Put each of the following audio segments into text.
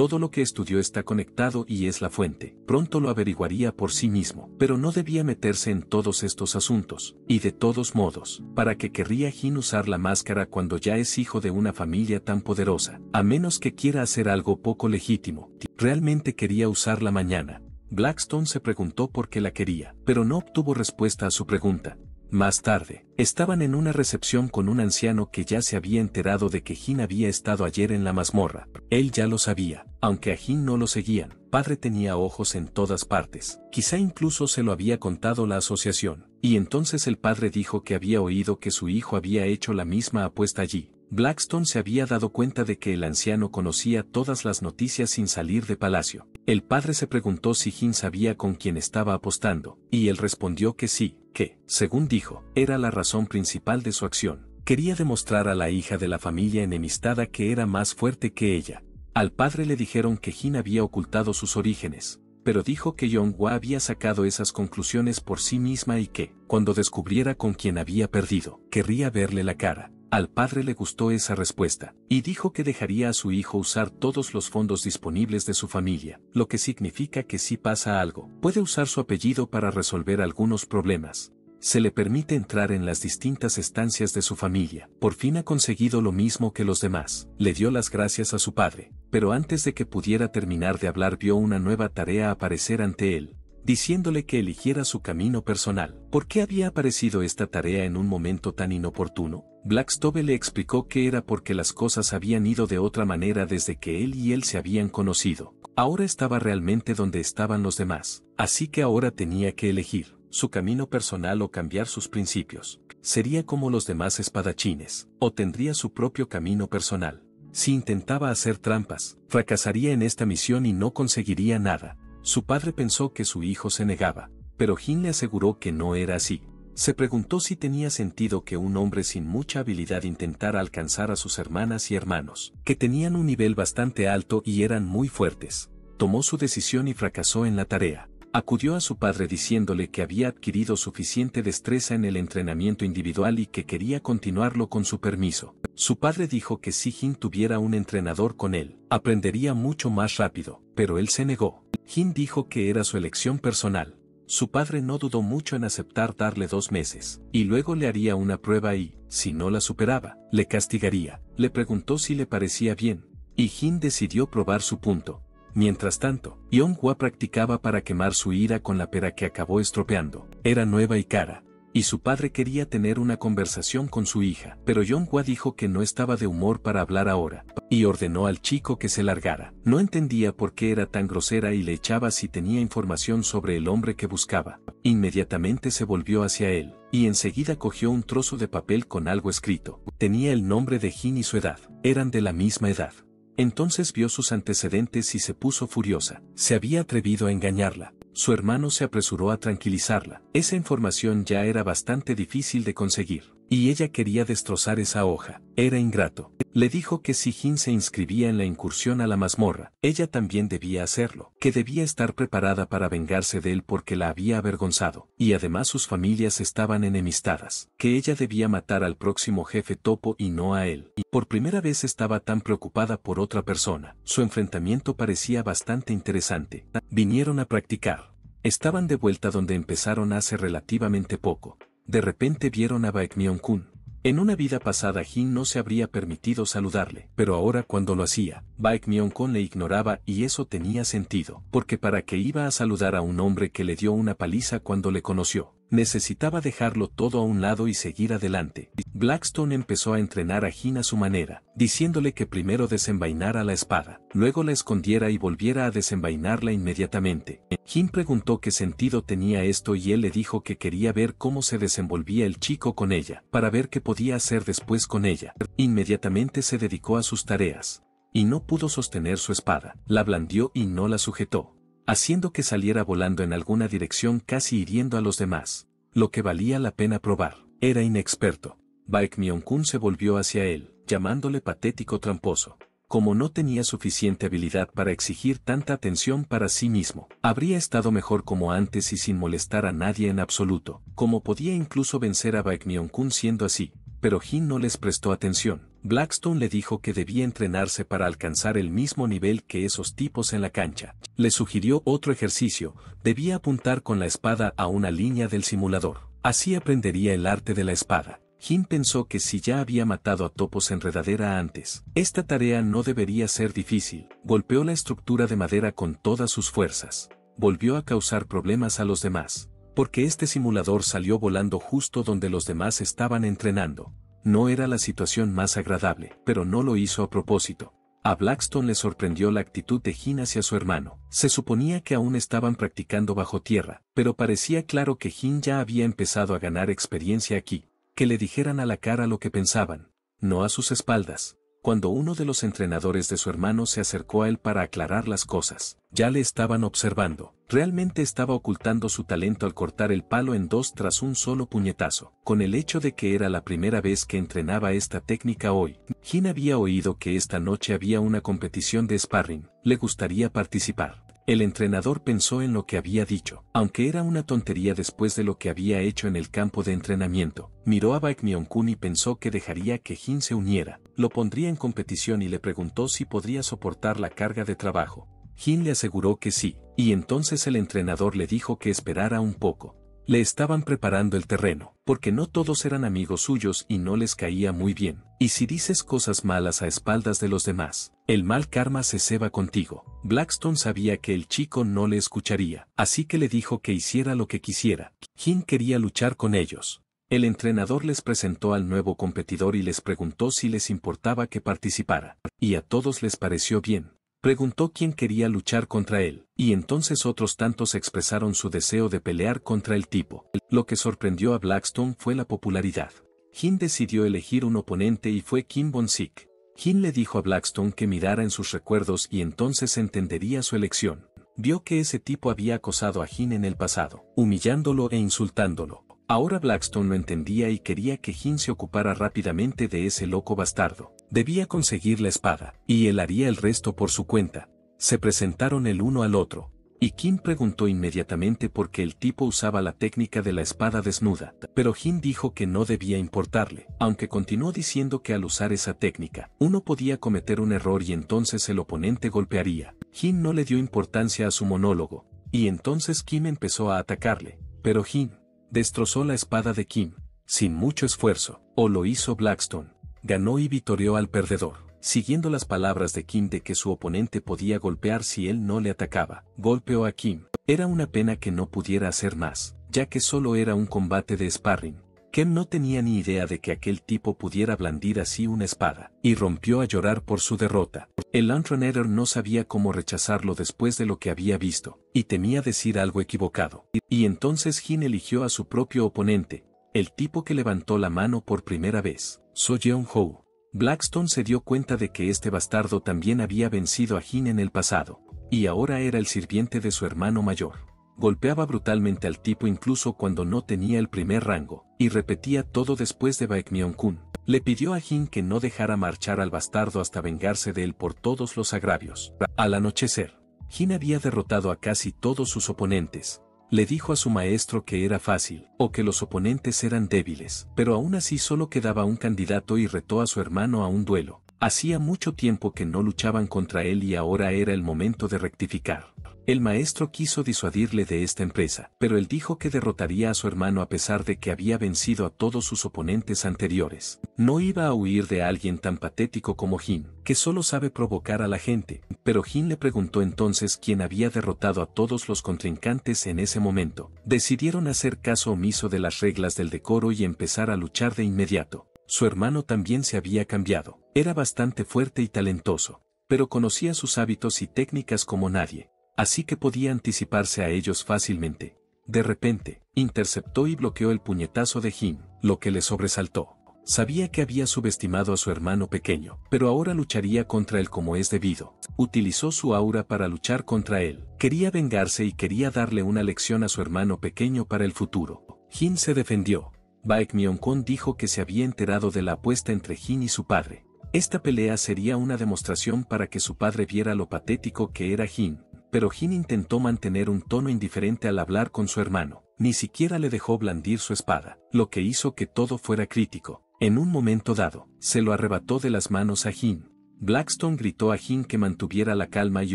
Todo lo que estudió está conectado y es la fuente. Pronto lo averiguaría por sí mismo, pero no debía meterse en todos estos asuntos, y de todos modos, ¿para qué querría Jin usar la máscara cuando ya es hijo de una familia tan poderosa? A menos que quiera hacer algo poco legítimo. Realmente quería usarla mañana. Blackstone se preguntó por qué la quería, pero no obtuvo respuesta a su pregunta. Más tarde, estaban en una recepción con un anciano que ya se había enterado de que Jin había estado ayer en la mazmorra. Él ya lo sabía, aunque a Jin no lo seguían. Padre tenía ojos en todas partes. Quizá incluso se lo había contado la asociación. Y entonces el padre dijo que había oído que su hijo había hecho la misma apuesta allí, Blackstone se había dado cuenta de que el anciano conocía todas las noticias sin salir de palacio. El padre se preguntó si Jin sabía con quién estaba apostando, y él respondió que sí, que, según dijo, era la razón principal de su acción. Quería demostrar a la hija de la familia enemistada que era más fuerte que ella. Al padre le dijeron que Jin había ocultado sus orígenes, pero dijo que Yonghua había sacado esas conclusiones por sí misma y que, cuando descubriera con quién había perdido, querría verle la cara. Al padre le gustó esa respuesta, y dijo que dejaría a su hijo usar todos los fondos disponibles de su familia, lo que significa que si pasa algo, puede usar su apellido para resolver algunos problemas. Se le permite entrar en las distintas estancias de su familia. Por fin ha conseguido lo mismo que los demás. Le dio las gracias a su padre, pero antes de que pudiera terminar de hablar vio una nueva tarea aparecer ante él diciéndole que eligiera su camino personal. ¿Por qué había aparecido esta tarea en un momento tan inoportuno? Blackstove le explicó que era porque las cosas habían ido de otra manera desde que él y él se habían conocido. Ahora estaba realmente donde estaban los demás, así que ahora tenía que elegir su camino personal o cambiar sus principios. Sería como los demás espadachines, o tendría su propio camino personal. Si intentaba hacer trampas, fracasaría en esta misión y no conseguiría nada. Su padre pensó que su hijo se negaba, pero Jin le aseguró que no era así. Se preguntó si tenía sentido que un hombre sin mucha habilidad intentara alcanzar a sus hermanas y hermanos, que tenían un nivel bastante alto y eran muy fuertes. Tomó su decisión y fracasó en la tarea. Acudió a su padre diciéndole que había adquirido suficiente destreza en el entrenamiento individual y que quería continuarlo con su permiso. Su padre dijo que si Jin tuviera un entrenador con él, aprendería mucho más rápido, pero él se negó. Jin dijo que era su elección personal. Su padre no dudó mucho en aceptar darle dos meses, y luego le haría una prueba y, si no la superaba, le castigaría. Le preguntó si le parecía bien, y Jin decidió probar su punto. Mientras tanto, Yonghua practicaba para quemar su ira con la pera que acabó estropeando. Era nueva y cara, y su padre quería tener una conversación con su hija, pero Yonghua dijo que no estaba de humor para hablar ahora, y ordenó al chico que se largara. No entendía por qué era tan grosera y le echaba si tenía información sobre el hombre que buscaba. Inmediatamente se volvió hacia él, y enseguida cogió un trozo de papel con algo escrito. Tenía el nombre de Jin y su edad. Eran de la misma edad. Entonces vio sus antecedentes y se puso furiosa. Se había atrevido a engañarla. Su hermano se apresuró a tranquilizarla. Esa información ya era bastante difícil de conseguir y ella quería destrozar esa hoja. Era ingrato. Le dijo que si Jin se inscribía en la incursión a la mazmorra, ella también debía hacerlo, que debía estar preparada para vengarse de él porque la había avergonzado, y además sus familias estaban enemistadas, que ella debía matar al próximo jefe topo y no a él. Y por primera vez estaba tan preocupada por otra persona. Su enfrentamiento parecía bastante interesante. Vinieron a practicar. Estaban de vuelta donde empezaron hace relativamente poco, de repente vieron a Baekmyon-kun. En una vida pasada Jin no se habría permitido saludarle, pero ahora cuando lo hacía, Baek Myeon-kun le ignoraba y eso tenía sentido, porque para qué iba a saludar a un hombre que le dio una paliza cuando le conoció necesitaba dejarlo todo a un lado y seguir adelante. Blackstone empezó a entrenar a Jin a su manera, diciéndole que primero desenvainara la espada, luego la escondiera y volviera a desenvainarla inmediatamente. Jin preguntó qué sentido tenía esto y él le dijo que quería ver cómo se desenvolvía el chico con ella, para ver qué podía hacer después con ella. Inmediatamente se dedicó a sus tareas, y no pudo sostener su espada, la blandió y no la sujetó haciendo que saliera volando en alguna dirección casi hiriendo a los demás. Lo que valía la pena probar. Era inexperto. Baek Myung-kun se volvió hacia él, llamándole patético tramposo. Como no tenía suficiente habilidad para exigir tanta atención para sí mismo, habría estado mejor como antes y sin molestar a nadie en absoluto, como podía incluso vencer a Baek Myung-kun siendo así, pero Jin no les prestó atención. Blackstone le dijo que debía entrenarse para alcanzar el mismo nivel que esos tipos en la cancha. Le sugirió otro ejercicio, debía apuntar con la espada a una línea del simulador. Así aprendería el arte de la espada. Jin pensó que si ya había matado a topos enredadera antes, esta tarea no debería ser difícil. Golpeó la estructura de madera con todas sus fuerzas. Volvió a causar problemas a los demás porque este simulador salió volando justo donde los demás estaban entrenando. No era la situación más agradable, pero no lo hizo a propósito. A Blackstone le sorprendió la actitud de Jin hacia su hermano. Se suponía que aún estaban practicando bajo tierra, pero parecía claro que Jin ya había empezado a ganar experiencia aquí. Que le dijeran a la cara lo que pensaban, no a sus espaldas. Cuando uno de los entrenadores de su hermano se acercó a él para aclarar las cosas, ya le estaban observando. Realmente estaba ocultando su talento al cortar el palo en dos tras un solo puñetazo. Con el hecho de que era la primera vez que entrenaba esta técnica hoy, Jin había oído que esta noche había una competición de sparring. Le gustaría participar. El entrenador pensó en lo que había dicho, aunque era una tontería después de lo que había hecho en el campo de entrenamiento. Miró a Baek myung kun y pensó que dejaría que Jin se uniera, lo pondría en competición y le preguntó si podría soportar la carga de trabajo. Jin le aseguró que sí, y entonces el entrenador le dijo que esperara un poco. Le estaban preparando el terreno, porque no todos eran amigos suyos y no les caía muy bien. Y si dices cosas malas a espaldas de los demás, el mal karma se ceba contigo. Blackstone sabía que el chico no le escucharía, así que le dijo que hiciera lo que quisiera. Jin quería luchar con ellos. El entrenador les presentó al nuevo competidor y les preguntó si les importaba que participara, y a todos les pareció bien preguntó quién quería luchar contra él, y entonces otros tantos expresaron su deseo de pelear contra el tipo. Lo que sorprendió a Blackstone fue la popularidad. Jin decidió elegir un oponente y fue Kim Bon-sik. Jin le dijo a Blackstone que mirara en sus recuerdos y entonces entendería su elección. Vio que ese tipo había acosado a Jin en el pasado, humillándolo e insultándolo, Ahora Blackstone lo entendía y quería que Jin se ocupara rápidamente de ese loco bastardo. Debía conseguir la espada, y él haría el resto por su cuenta. Se presentaron el uno al otro, y Kim preguntó inmediatamente por qué el tipo usaba la técnica de la espada desnuda, pero Jin dijo que no debía importarle, aunque continuó diciendo que al usar esa técnica, uno podía cometer un error y entonces el oponente golpearía. Jin no le dio importancia a su monólogo, y entonces Kim empezó a atacarle, pero Jin destrozó la espada de Kim, sin mucho esfuerzo, o lo hizo Blackstone. Ganó y vitoreó al perdedor, siguiendo las palabras de Kim de que su oponente podía golpear si él no le atacaba. Golpeó a Kim. Era una pena que no pudiera hacer más, ya que solo era un combate de sparring, Ken no tenía ni idea de que aquel tipo pudiera blandir así una espada, y rompió a llorar por su derrota. El Landrunner no sabía cómo rechazarlo después de lo que había visto, y temía decir algo equivocado. Y entonces Jin eligió a su propio oponente, el tipo que levantó la mano por primera vez, So Yeon Ho. Blackstone se dio cuenta de que este bastardo también había vencido a Jin en el pasado, y ahora era el sirviente de su hermano mayor golpeaba brutalmente al tipo incluso cuando no tenía el primer rango, y repetía todo después de Baekmyon-kun. Le pidió a Jin que no dejara marchar al bastardo hasta vengarse de él por todos los agravios. Al anochecer, Jin había derrotado a casi todos sus oponentes. Le dijo a su maestro que era fácil, o que los oponentes eran débiles, pero aún así solo quedaba un candidato y retó a su hermano a un duelo. Hacía mucho tiempo que no luchaban contra él y ahora era el momento de rectificar. El maestro quiso disuadirle de esta empresa, pero él dijo que derrotaría a su hermano a pesar de que había vencido a todos sus oponentes anteriores. No iba a huir de alguien tan patético como Jin, que solo sabe provocar a la gente, pero Jin le preguntó entonces quién había derrotado a todos los contrincantes en ese momento. Decidieron hacer caso omiso de las reglas del decoro y empezar a luchar de inmediato. Su hermano también se había cambiado. Era bastante fuerte y talentoso, pero conocía sus hábitos y técnicas como nadie, así que podía anticiparse a ellos fácilmente. De repente, interceptó y bloqueó el puñetazo de Jin, lo que le sobresaltó. Sabía que había subestimado a su hermano pequeño, pero ahora lucharía contra él como es debido. Utilizó su aura para luchar contra él. Quería vengarse y quería darle una lección a su hermano pequeño para el futuro. Jin se defendió. Baek myung dijo que se había enterado de la apuesta entre Jin y su padre, esta pelea sería una demostración para que su padre viera lo patético que era Jin, pero Jin intentó mantener un tono indiferente al hablar con su hermano, ni siquiera le dejó blandir su espada, lo que hizo que todo fuera crítico. En un momento dado, se lo arrebató de las manos a Jin. Blackstone gritó a Jin que mantuviera la calma y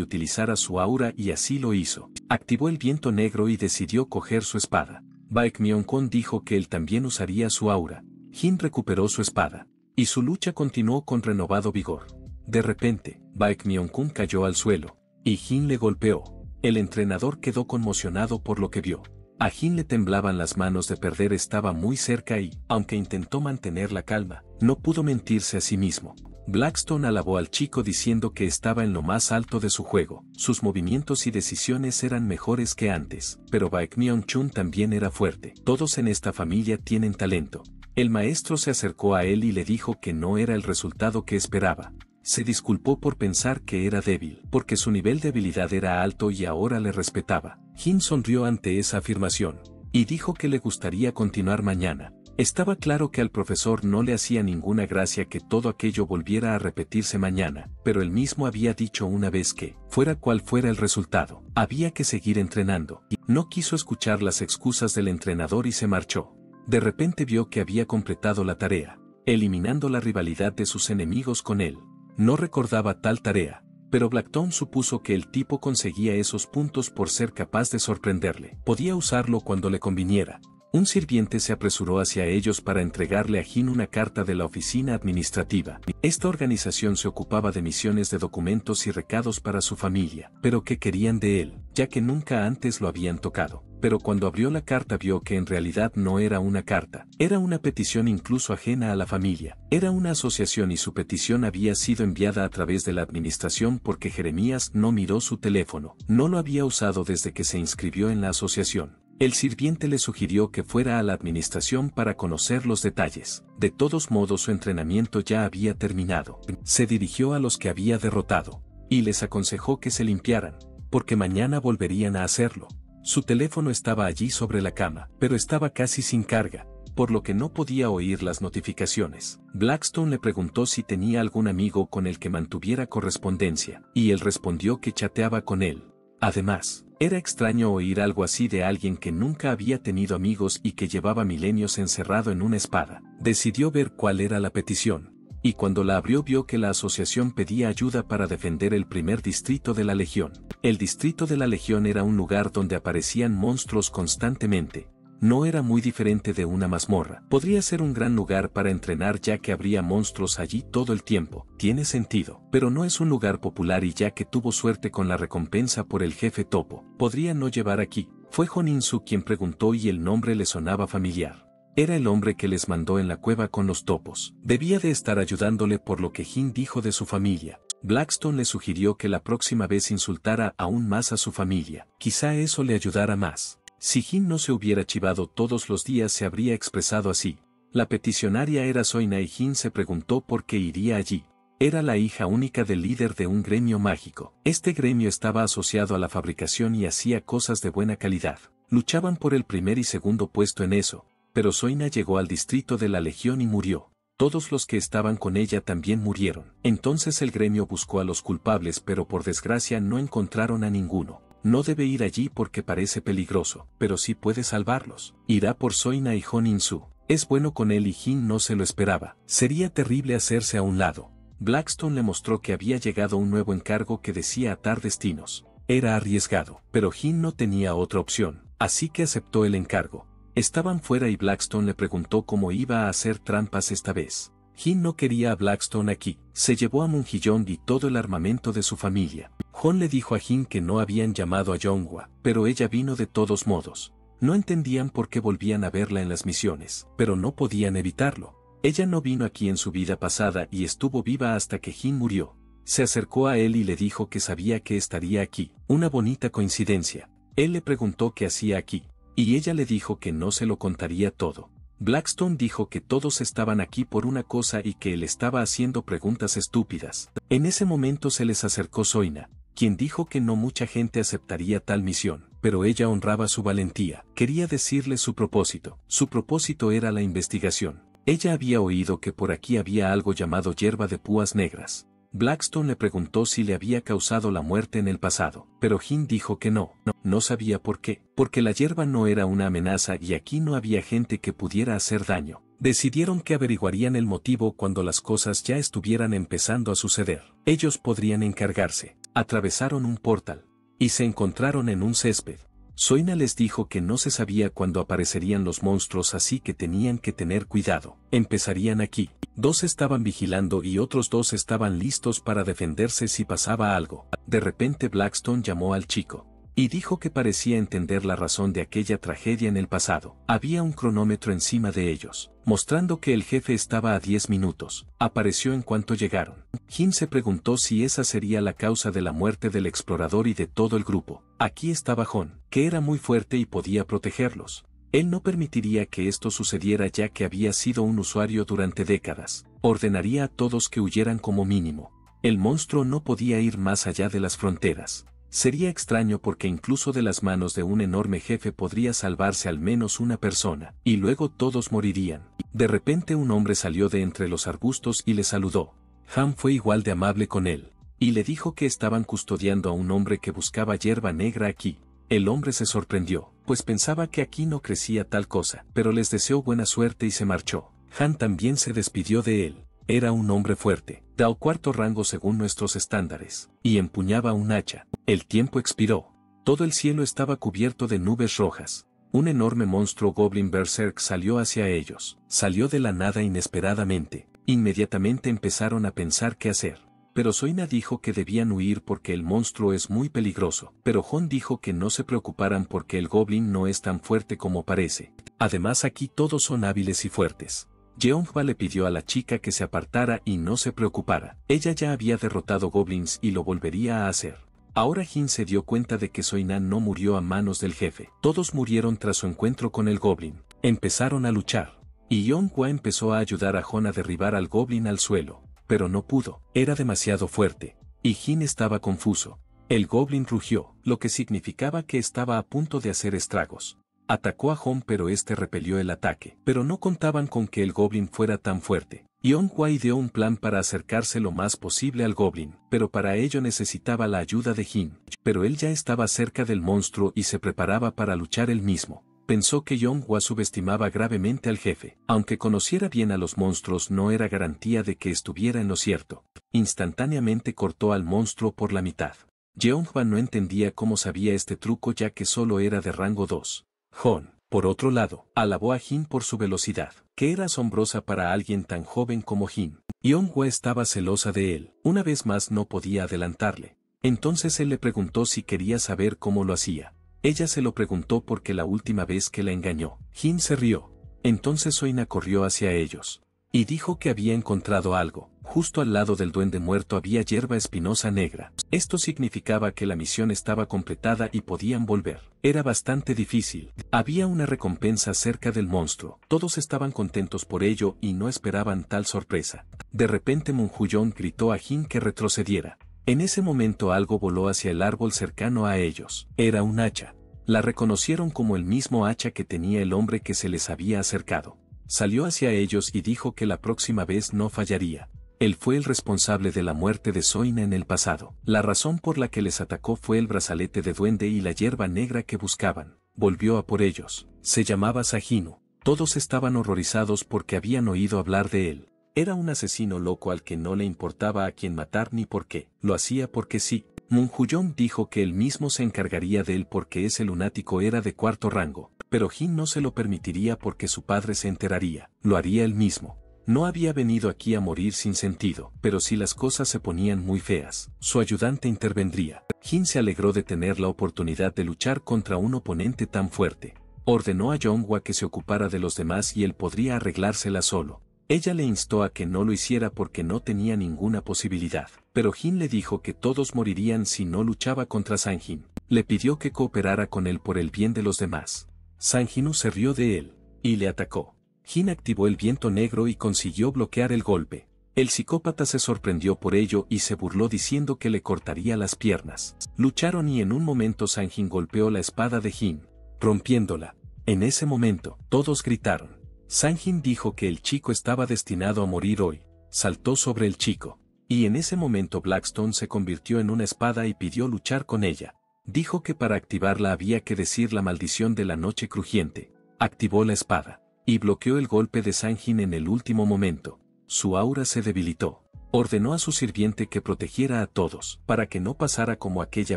utilizara su aura y así lo hizo. Activó el viento negro y decidió coger su espada. Baek myung dijo que él también usaría su aura. Jin recuperó su espada. Y su lucha continuó con renovado vigor. De repente, Baek Myung-kun cayó al suelo, y Jin le golpeó. El entrenador quedó conmocionado por lo que vio. A Jin le temblaban las manos de perder estaba muy cerca y, aunque intentó mantener la calma, no pudo mentirse a sí mismo. Blackstone alabó al chico diciendo que estaba en lo más alto de su juego, sus movimientos y decisiones eran mejores que antes, pero Baek Myung-chun también era fuerte. Todos en esta familia tienen talento, el maestro se acercó a él y le dijo que no era el resultado que esperaba. Se disculpó por pensar que era débil, porque su nivel de habilidad era alto y ahora le respetaba. Jin sonrió ante esa afirmación, y dijo que le gustaría continuar mañana. Estaba claro que al profesor no le hacía ninguna gracia que todo aquello volviera a repetirse mañana, pero él mismo había dicho una vez que, fuera cual fuera el resultado, había que seguir entrenando, y no quiso escuchar las excusas del entrenador y se marchó de repente vio que había completado la tarea, eliminando la rivalidad de sus enemigos con él. No recordaba tal tarea, pero Blackton supuso que el tipo conseguía esos puntos por ser capaz de sorprenderle. Podía usarlo cuando le conviniera. Un sirviente se apresuró hacia ellos para entregarle a Jin una carta de la oficina administrativa. Esta organización se ocupaba de misiones de documentos y recados para su familia, pero que querían de él, ya que nunca antes lo habían tocado pero cuando abrió la carta vio que en realidad no era una carta, era una petición incluso ajena a la familia, era una asociación y su petición había sido enviada a través de la administración porque Jeremías no miró su teléfono, no lo había usado desde que se inscribió en la asociación. El sirviente le sugirió que fuera a la administración para conocer los detalles. De todos modos su entrenamiento ya había terminado. Se dirigió a los que había derrotado, y les aconsejó que se limpiaran, porque mañana volverían a hacerlo. Su teléfono estaba allí sobre la cama, pero estaba casi sin carga, por lo que no podía oír las notificaciones. Blackstone le preguntó si tenía algún amigo con el que mantuviera correspondencia, y él respondió que chateaba con él. Además, era extraño oír algo así de alguien que nunca había tenido amigos y que llevaba milenios encerrado en una espada. Decidió ver cuál era la petición y cuando la abrió vio que la asociación pedía ayuda para defender el primer distrito de la Legión. El distrito de la Legión era un lugar donde aparecían monstruos constantemente. No era muy diferente de una mazmorra. Podría ser un gran lugar para entrenar ya que habría monstruos allí todo el tiempo. Tiene sentido. Pero no es un lugar popular y ya que tuvo suerte con la recompensa por el jefe topo, podría no llevar aquí. Fue Jonin-su quien preguntó y el nombre le sonaba familiar. Era el hombre que les mandó en la cueva con los topos. Debía de estar ayudándole por lo que Jin dijo de su familia. Blackstone le sugirió que la próxima vez insultara aún más a su familia. Quizá eso le ayudara más. Si Jin no se hubiera chivado todos los días se habría expresado así. La peticionaria era Soina y Jin se preguntó por qué iría allí. Era la hija única del líder de un gremio mágico. Este gremio estaba asociado a la fabricación y hacía cosas de buena calidad. Luchaban por el primer y segundo puesto en eso, pero Soina llegó al distrito de la Legión y murió. Todos los que estaban con ella también murieron. Entonces el gremio buscó a los culpables pero por desgracia no encontraron a ninguno. No debe ir allí porque parece peligroso, pero sí puede salvarlos. Irá por Soina y Honin Su. Es bueno con él y Jin no se lo esperaba. Sería terrible hacerse a un lado. Blackstone le mostró que había llegado un nuevo encargo que decía atar destinos. Era arriesgado, pero Jin no tenía otra opción, así que aceptó el encargo. Estaban fuera y Blackstone le preguntó cómo iba a hacer trampas esta vez. Jin no quería a Blackstone aquí, se llevó a Jong y todo el armamento de su familia. Hon le dijo a Jin que no habían llamado a Jongwa, pero ella vino de todos modos. No entendían por qué volvían a verla en las misiones, pero no podían evitarlo. Ella no vino aquí en su vida pasada y estuvo viva hasta que Jin murió. Se acercó a él y le dijo que sabía que estaría aquí, una bonita coincidencia. Él le preguntó qué hacía aquí, y ella le dijo que no se lo contaría todo. Blackstone dijo que todos estaban aquí por una cosa y que él estaba haciendo preguntas estúpidas. En ese momento se les acercó Soina, quien dijo que no mucha gente aceptaría tal misión, pero ella honraba su valentía. Quería decirle su propósito. Su propósito era la investigación. Ella había oído que por aquí había algo llamado hierba de púas negras. Blackstone le preguntó si le había causado la muerte en el pasado, pero Hin dijo que no, no, no sabía por qué, porque la hierba no era una amenaza y aquí no había gente que pudiera hacer daño. Decidieron que averiguarían el motivo cuando las cosas ya estuvieran empezando a suceder. Ellos podrían encargarse. Atravesaron un portal y se encontraron en un césped. Soina les dijo que no se sabía cuándo aparecerían los monstruos así que tenían que tener cuidado. Empezarían aquí. Dos estaban vigilando y otros dos estaban listos para defenderse si pasaba algo. De repente Blackstone llamó al chico y dijo que parecía entender la razón de aquella tragedia en el pasado. Había un cronómetro encima de ellos, mostrando que el jefe estaba a 10 minutos. Apareció en cuanto llegaron. Jim se preguntó si esa sería la causa de la muerte del explorador y de todo el grupo. Aquí estaba Hon. que era muy fuerte y podía protegerlos. Él no permitiría que esto sucediera ya que había sido un usuario durante décadas. Ordenaría a todos que huyeran como mínimo. El monstruo no podía ir más allá de las fronteras. Sería extraño porque incluso de las manos de un enorme jefe podría salvarse al menos una persona, y luego todos morirían. De repente un hombre salió de entre los arbustos y le saludó. Han fue igual de amable con él, y le dijo que estaban custodiando a un hombre que buscaba hierba negra aquí. El hombre se sorprendió, pues pensaba que aquí no crecía tal cosa, pero les deseó buena suerte y se marchó. Han también se despidió de él. Era un hombre fuerte, o cuarto rango según nuestros estándares, y empuñaba un hacha. El tiempo expiró. Todo el cielo estaba cubierto de nubes rojas. Un enorme monstruo Goblin Berserk salió hacia ellos. Salió de la nada inesperadamente. Inmediatamente empezaron a pensar qué hacer. Pero Soina dijo que debían huir porque el monstruo es muy peligroso. Pero Hon dijo que no se preocuparan porque el goblin no es tan fuerte como parece. Además aquí todos son hábiles y fuertes. Yeonghwa le pidió a la chica que se apartara y no se preocupara. Ella ya había derrotado goblins y lo volvería a hacer. Ahora Jin se dio cuenta de que Soinan no murió a manos del jefe. Todos murieron tras su encuentro con el goblin. Empezaron a luchar. Y Yeonghwa empezó a ayudar a Hon a derribar al goblin al suelo. Pero no pudo. Era demasiado fuerte. Y Jin estaba confuso. El goblin rugió, lo que significaba que estaba a punto de hacer estragos. Atacó a Hon pero este repelió el ataque, pero no contaban con que el Goblin fuera tan fuerte. Yon Kwai ideó un plan para acercarse lo más posible al Goblin, pero para ello necesitaba la ayuda de Jin, pero él ya estaba cerca del monstruo y se preparaba para luchar él mismo. Pensó que Yon Hua subestimaba gravemente al jefe, aunque conociera bien a los monstruos no era garantía de que estuviera en lo cierto. Instantáneamente cortó al monstruo por la mitad. Hua no entendía cómo sabía este truco ya que solo era de rango 2. Hon, por otro lado, alabó a Jin por su velocidad, que era asombrosa para alguien tan joven como Jin. Hua estaba celosa de él, una vez más no podía adelantarle. Entonces él le preguntó si quería saber cómo lo hacía. Ella se lo preguntó porque la última vez que la engañó, Jin se rió. Entonces Soina corrió hacia ellos. Y dijo que había encontrado algo, Justo al lado del duende muerto había hierba espinosa negra. Esto significaba que la misión estaba completada y podían volver. Era bastante difícil. Había una recompensa cerca del monstruo. Todos estaban contentos por ello y no esperaban tal sorpresa. De repente Monjullón gritó a Jin que retrocediera. En ese momento algo voló hacia el árbol cercano a ellos. Era un hacha. La reconocieron como el mismo hacha que tenía el hombre que se les había acercado. Salió hacia ellos y dijo que la próxima vez no fallaría. Él fue el responsable de la muerte de Soina en el pasado. La razón por la que les atacó fue el brazalete de duende y la hierba negra que buscaban. Volvió a por ellos. Se llamaba Sahinu. Todos estaban horrorizados porque habían oído hablar de él. Era un asesino loco al que no le importaba a quién matar ni por qué. Lo hacía porque sí. Munjuyong dijo que él mismo se encargaría de él porque ese lunático era de cuarto rango. Pero Jin no se lo permitiría porque su padre se enteraría. Lo haría él mismo. No había venido aquí a morir sin sentido, pero si las cosas se ponían muy feas, su ayudante intervendría. Jin se alegró de tener la oportunidad de luchar contra un oponente tan fuerte. Ordenó a Yonghua que se ocupara de los demás y él podría arreglársela solo. Ella le instó a que no lo hiciera porque no tenía ninguna posibilidad, pero Jin le dijo que todos morirían si no luchaba contra Sanjin. Le pidió que cooperara con él por el bien de los demás. Sanjinu se rió de él y le atacó. Jin activó el viento negro y consiguió bloquear el golpe. El psicópata se sorprendió por ello y se burló diciendo que le cortaría las piernas. Lucharon y en un momento Sanjin golpeó la espada de Jin, rompiéndola. En ese momento, todos gritaron. Sanjin dijo que el chico estaba destinado a morir hoy. Saltó sobre el chico. Y en ese momento Blackstone se convirtió en una espada y pidió luchar con ella. Dijo que para activarla había que decir la maldición de la noche crujiente. Activó la espada y bloqueó el golpe de Sanjin en el último momento. Su aura se debilitó. Ordenó a su sirviente que protegiera a todos, para que no pasara como aquella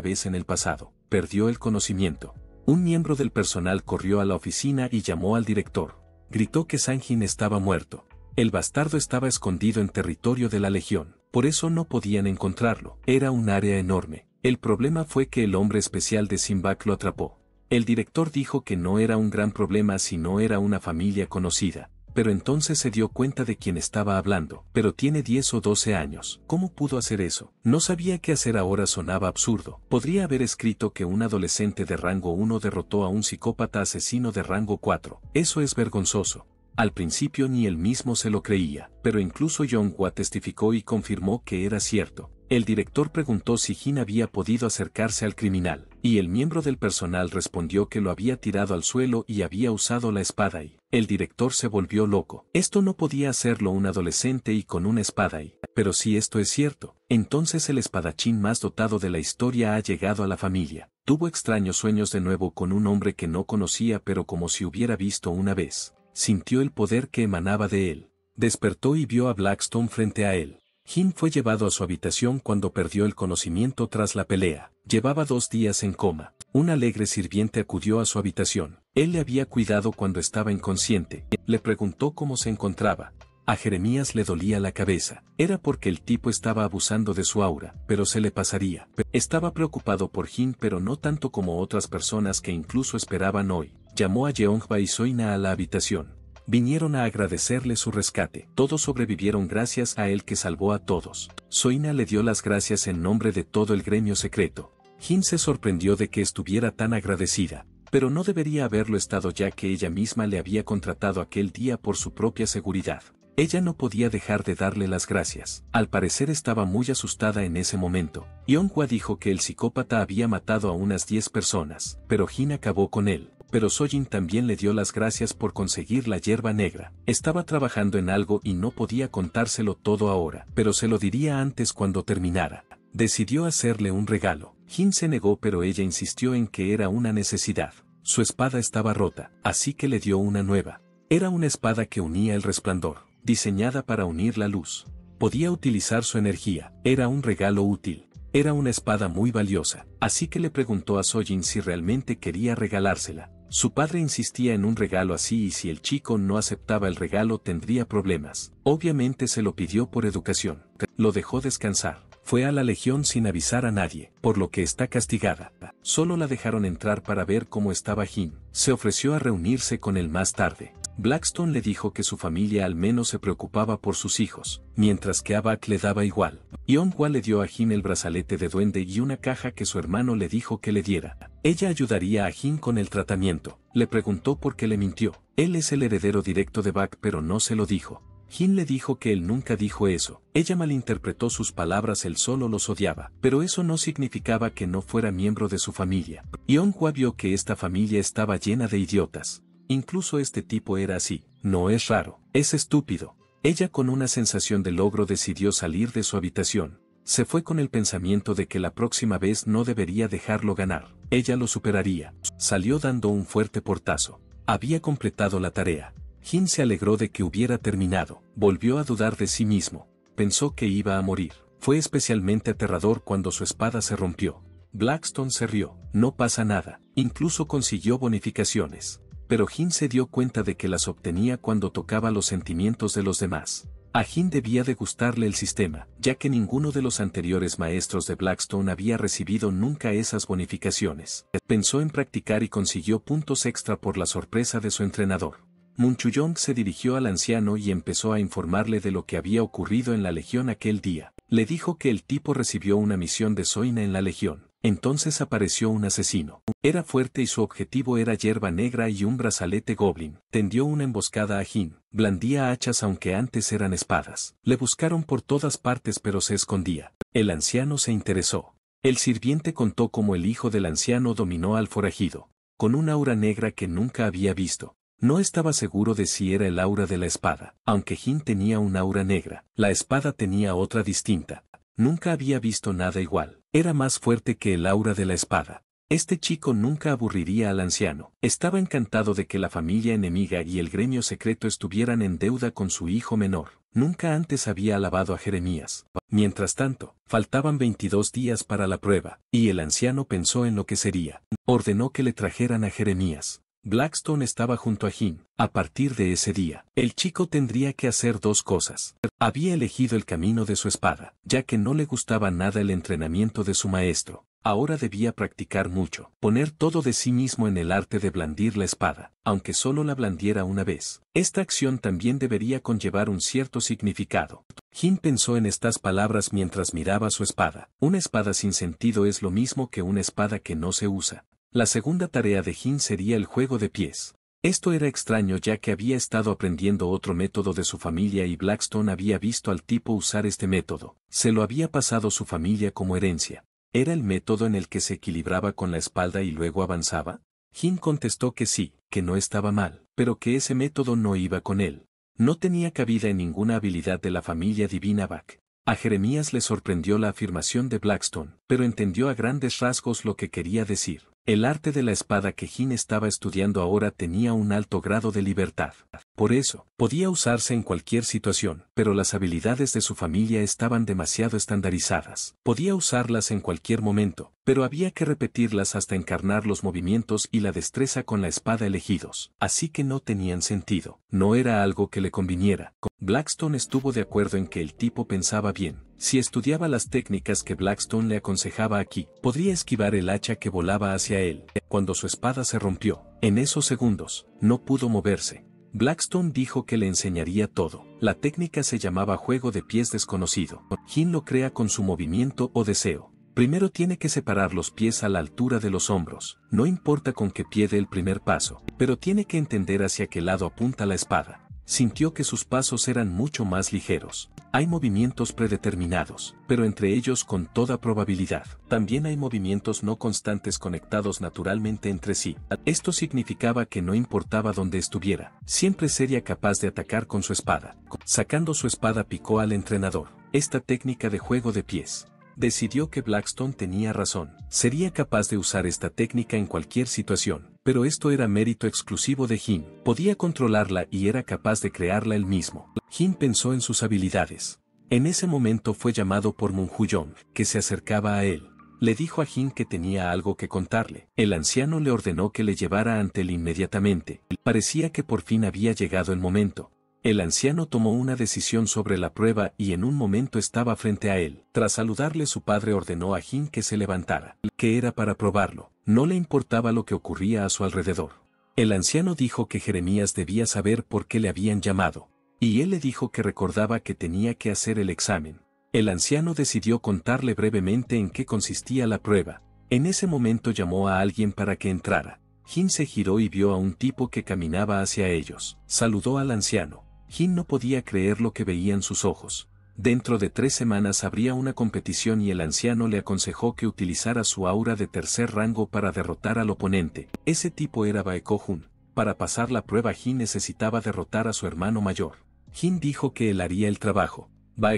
vez en el pasado. Perdió el conocimiento. Un miembro del personal corrió a la oficina y llamó al director. Gritó que Sanjin estaba muerto. El bastardo estaba escondido en territorio de la Legión, por eso no podían encontrarlo. Era un área enorme. El problema fue que el hombre especial de Simbak lo atrapó. El director dijo que no era un gran problema si no era una familia conocida, pero entonces se dio cuenta de quién estaba hablando, pero tiene 10 o 12 años. ¿Cómo pudo hacer eso? No sabía qué hacer ahora sonaba absurdo. Podría haber escrito que un adolescente de rango 1 derrotó a un psicópata asesino de rango 4. Eso es vergonzoso. Al principio ni él mismo se lo creía, pero incluso John testificó y confirmó que era cierto. El director preguntó si Jin había podido acercarse al criminal. Y el miembro del personal respondió que lo había tirado al suelo y había usado la espada y el director se volvió loco. Esto no podía hacerlo un adolescente y con una espada y, pero si esto es cierto, entonces el espadachín más dotado de la historia ha llegado a la familia. Tuvo extraños sueños de nuevo con un hombre que no conocía pero como si hubiera visto una vez. Sintió el poder que emanaba de él. Despertó y vio a Blackstone frente a él. Jin fue llevado a su habitación cuando perdió el conocimiento tras la pelea. Llevaba dos días en coma. Un alegre sirviente acudió a su habitación. Él le había cuidado cuando estaba inconsciente. Le preguntó cómo se encontraba. A Jeremías le dolía la cabeza. Era porque el tipo estaba abusando de su aura, pero se le pasaría. Estaba preocupado por Jin pero no tanto como otras personas que incluso esperaban hoy. Llamó a Jeongba y Soina a la habitación vinieron a agradecerle su rescate. Todos sobrevivieron gracias a él que salvó a todos. Soina le dio las gracias en nombre de todo el gremio secreto. Jin se sorprendió de que estuviera tan agradecida, pero no debería haberlo estado ya que ella misma le había contratado aquel día por su propia seguridad. Ella no podía dejar de darle las gracias. Al parecer estaba muy asustada en ese momento. Yonhua dijo que el psicópata había matado a unas 10 personas, pero Jin acabó con él pero Sojin también le dio las gracias por conseguir la hierba negra. Estaba trabajando en algo y no podía contárselo todo ahora, pero se lo diría antes cuando terminara. Decidió hacerle un regalo. Jin se negó pero ella insistió en que era una necesidad. Su espada estaba rota, así que le dio una nueva. Era una espada que unía el resplandor, diseñada para unir la luz. Podía utilizar su energía, era un regalo útil. Era una espada muy valiosa, así que le preguntó a Sojin si realmente quería regalársela. Su padre insistía en un regalo así y si el chico no aceptaba el regalo tendría problemas. Obviamente se lo pidió por educación. Lo dejó descansar. Fue a la legión sin avisar a nadie, por lo que está castigada. Solo la dejaron entrar para ver cómo estaba Jim. Se ofreció a reunirse con él más tarde. Blackstone le dijo que su familia al menos se preocupaba por sus hijos, mientras que Abac le daba igual. Yonhua le dio a Jim el brazalete de duende y una caja que su hermano le dijo que le diera. Ella ayudaría a Jin con el tratamiento. Le preguntó por qué le mintió. Él es el heredero directo de Bak pero no se lo dijo. Jin le dijo que él nunca dijo eso. Ella malinterpretó sus palabras, él solo los odiaba, pero eso no significaba que no fuera miembro de su familia. Hua vio que esta familia estaba llena de idiotas. Incluso este tipo era así. No es raro, es estúpido. Ella con una sensación de logro decidió salir de su habitación. Se fue con el pensamiento de que la próxima vez no debería dejarlo ganar. Ella lo superaría. Salió dando un fuerte portazo. Había completado la tarea. Jin se alegró de que hubiera terminado. Volvió a dudar de sí mismo. Pensó que iba a morir. Fue especialmente aterrador cuando su espada se rompió. Blackstone se rió. No pasa nada. Incluso consiguió bonificaciones. Pero Jin se dio cuenta de que las obtenía cuando tocaba los sentimientos de los demás. A Jin debía de gustarle el sistema, ya que ninguno de los anteriores maestros de Blackstone había recibido nunca esas bonificaciones. Pensó en practicar y consiguió puntos extra por la sorpresa de su entrenador. Munchuyong se dirigió al anciano y empezó a informarle de lo que había ocurrido en la legión aquel día. Le dijo que el tipo recibió una misión de Soina en la legión. Entonces apareció un asesino. Era fuerte y su objetivo era hierba negra y un brazalete goblin. Tendió una emboscada a Jin. Blandía hachas aunque antes eran espadas. Le buscaron por todas partes pero se escondía. El anciano se interesó. El sirviente contó cómo el hijo del anciano dominó al forajido, con un aura negra que nunca había visto. No estaba seguro de si era el aura de la espada, aunque Jin tenía un aura negra, la espada tenía otra distinta, Nunca había visto nada igual. Era más fuerte que el aura de la espada. Este chico nunca aburriría al anciano. Estaba encantado de que la familia enemiga y el gremio secreto estuvieran en deuda con su hijo menor. Nunca antes había alabado a Jeremías. Mientras tanto, faltaban 22 días para la prueba, y el anciano pensó en lo que sería. Ordenó que le trajeran a Jeremías. Blackstone estaba junto a Jim. A partir de ese día, el chico tendría que hacer dos cosas. Había elegido el camino de su espada, ya que no le gustaba nada el entrenamiento de su maestro. Ahora debía practicar mucho, poner todo de sí mismo en el arte de blandir la espada, aunque solo la blandiera una vez. Esta acción también debería conllevar un cierto significado. Jim pensó en estas palabras mientras miraba su espada. Una espada sin sentido es lo mismo que una espada que no se usa. La segunda tarea de Hin sería el juego de pies. Esto era extraño ya que había estado aprendiendo otro método de su familia y Blackstone había visto al tipo usar este método. Se lo había pasado su familia como herencia. ¿Era el método en el que se equilibraba con la espalda y luego avanzaba? Jin contestó que sí, que no estaba mal, pero que ese método no iba con él. No tenía cabida en ninguna habilidad de la familia divina Bach. A Jeremías le sorprendió la afirmación de Blackstone, pero entendió a grandes rasgos lo que quería decir. El arte de la espada que Jin estaba estudiando ahora tenía un alto grado de libertad. Por eso, podía usarse en cualquier situación, pero las habilidades de su familia estaban demasiado estandarizadas. Podía usarlas en cualquier momento, pero había que repetirlas hasta encarnar los movimientos y la destreza con la espada elegidos, así que no tenían sentido, no era algo que le conviniera. Blackstone estuvo de acuerdo en que el tipo pensaba bien, si estudiaba las técnicas que Blackstone le aconsejaba aquí, podría esquivar el hacha que volaba hacia él, cuando su espada se rompió. En esos segundos, no pudo moverse. Blackstone dijo que le enseñaría todo. La técnica se llamaba juego de pies desconocido. Jin lo crea con su movimiento o deseo. Primero tiene que separar los pies a la altura de los hombros, no importa con qué pie dé el primer paso, pero tiene que entender hacia qué lado apunta la espada. Sintió que sus pasos eran mucho más ligeros. Hay movimientos predeterminados, pero entre ellos con toda probabilidad. También hay movimientos no constantes conectados naturalmente entre sí. Esto significaba que no importaba dónde estuviera, siempre sería capaz de atacar con su espada. Sacando su espada picó al entrenador. Esta técnica de juego de pies decidió que Blackstone tenía razón. Sería capaz de usar esta técnica en cualquier situación, pero esto era mérito exclusivo de Jim. Podía controlarla y era capaz de crearla él mismo. Jim pensó en sus habilidades. En ese momento fue llamado por Munhuyong, que se acercaba a él. Le dijo a Jin que tenía algo que contarle. El anciano le ordenó que le llevara ante él inmediatamente. Parecía que por fin había llegado el momento. El anciano tomó una decisión sobre la prueba y en un momento estaba frente a él. Tras saludarle su padre ordenó a Jin que se levantara, que era para probarlo. No le importaba lo que ocurría a su alrededor. El anciano dijo que Jeremías debía saber por qué le habían llamado, y él le dijo que recordaba que tenía que hacer el examen. El anciano decidió contarle brevemente en qué consistía la prueba. En ese momento llamó a alguien para que entrara. Jin se giró y vio a un tipo que caminaba hacia ellos. Saludó al anciano. Jin no podía creer lo que veía en sus ojos. Dentro de tres semanas habría una competición y el anciano le aconsejó que utilizara su aura de tercer rango para derrotar al oponente. Ese tipo era Jun. Para pasar la prueba Jin necesitaba derrotar a su hermano mayor. Jin dijo que él haría el trabajo.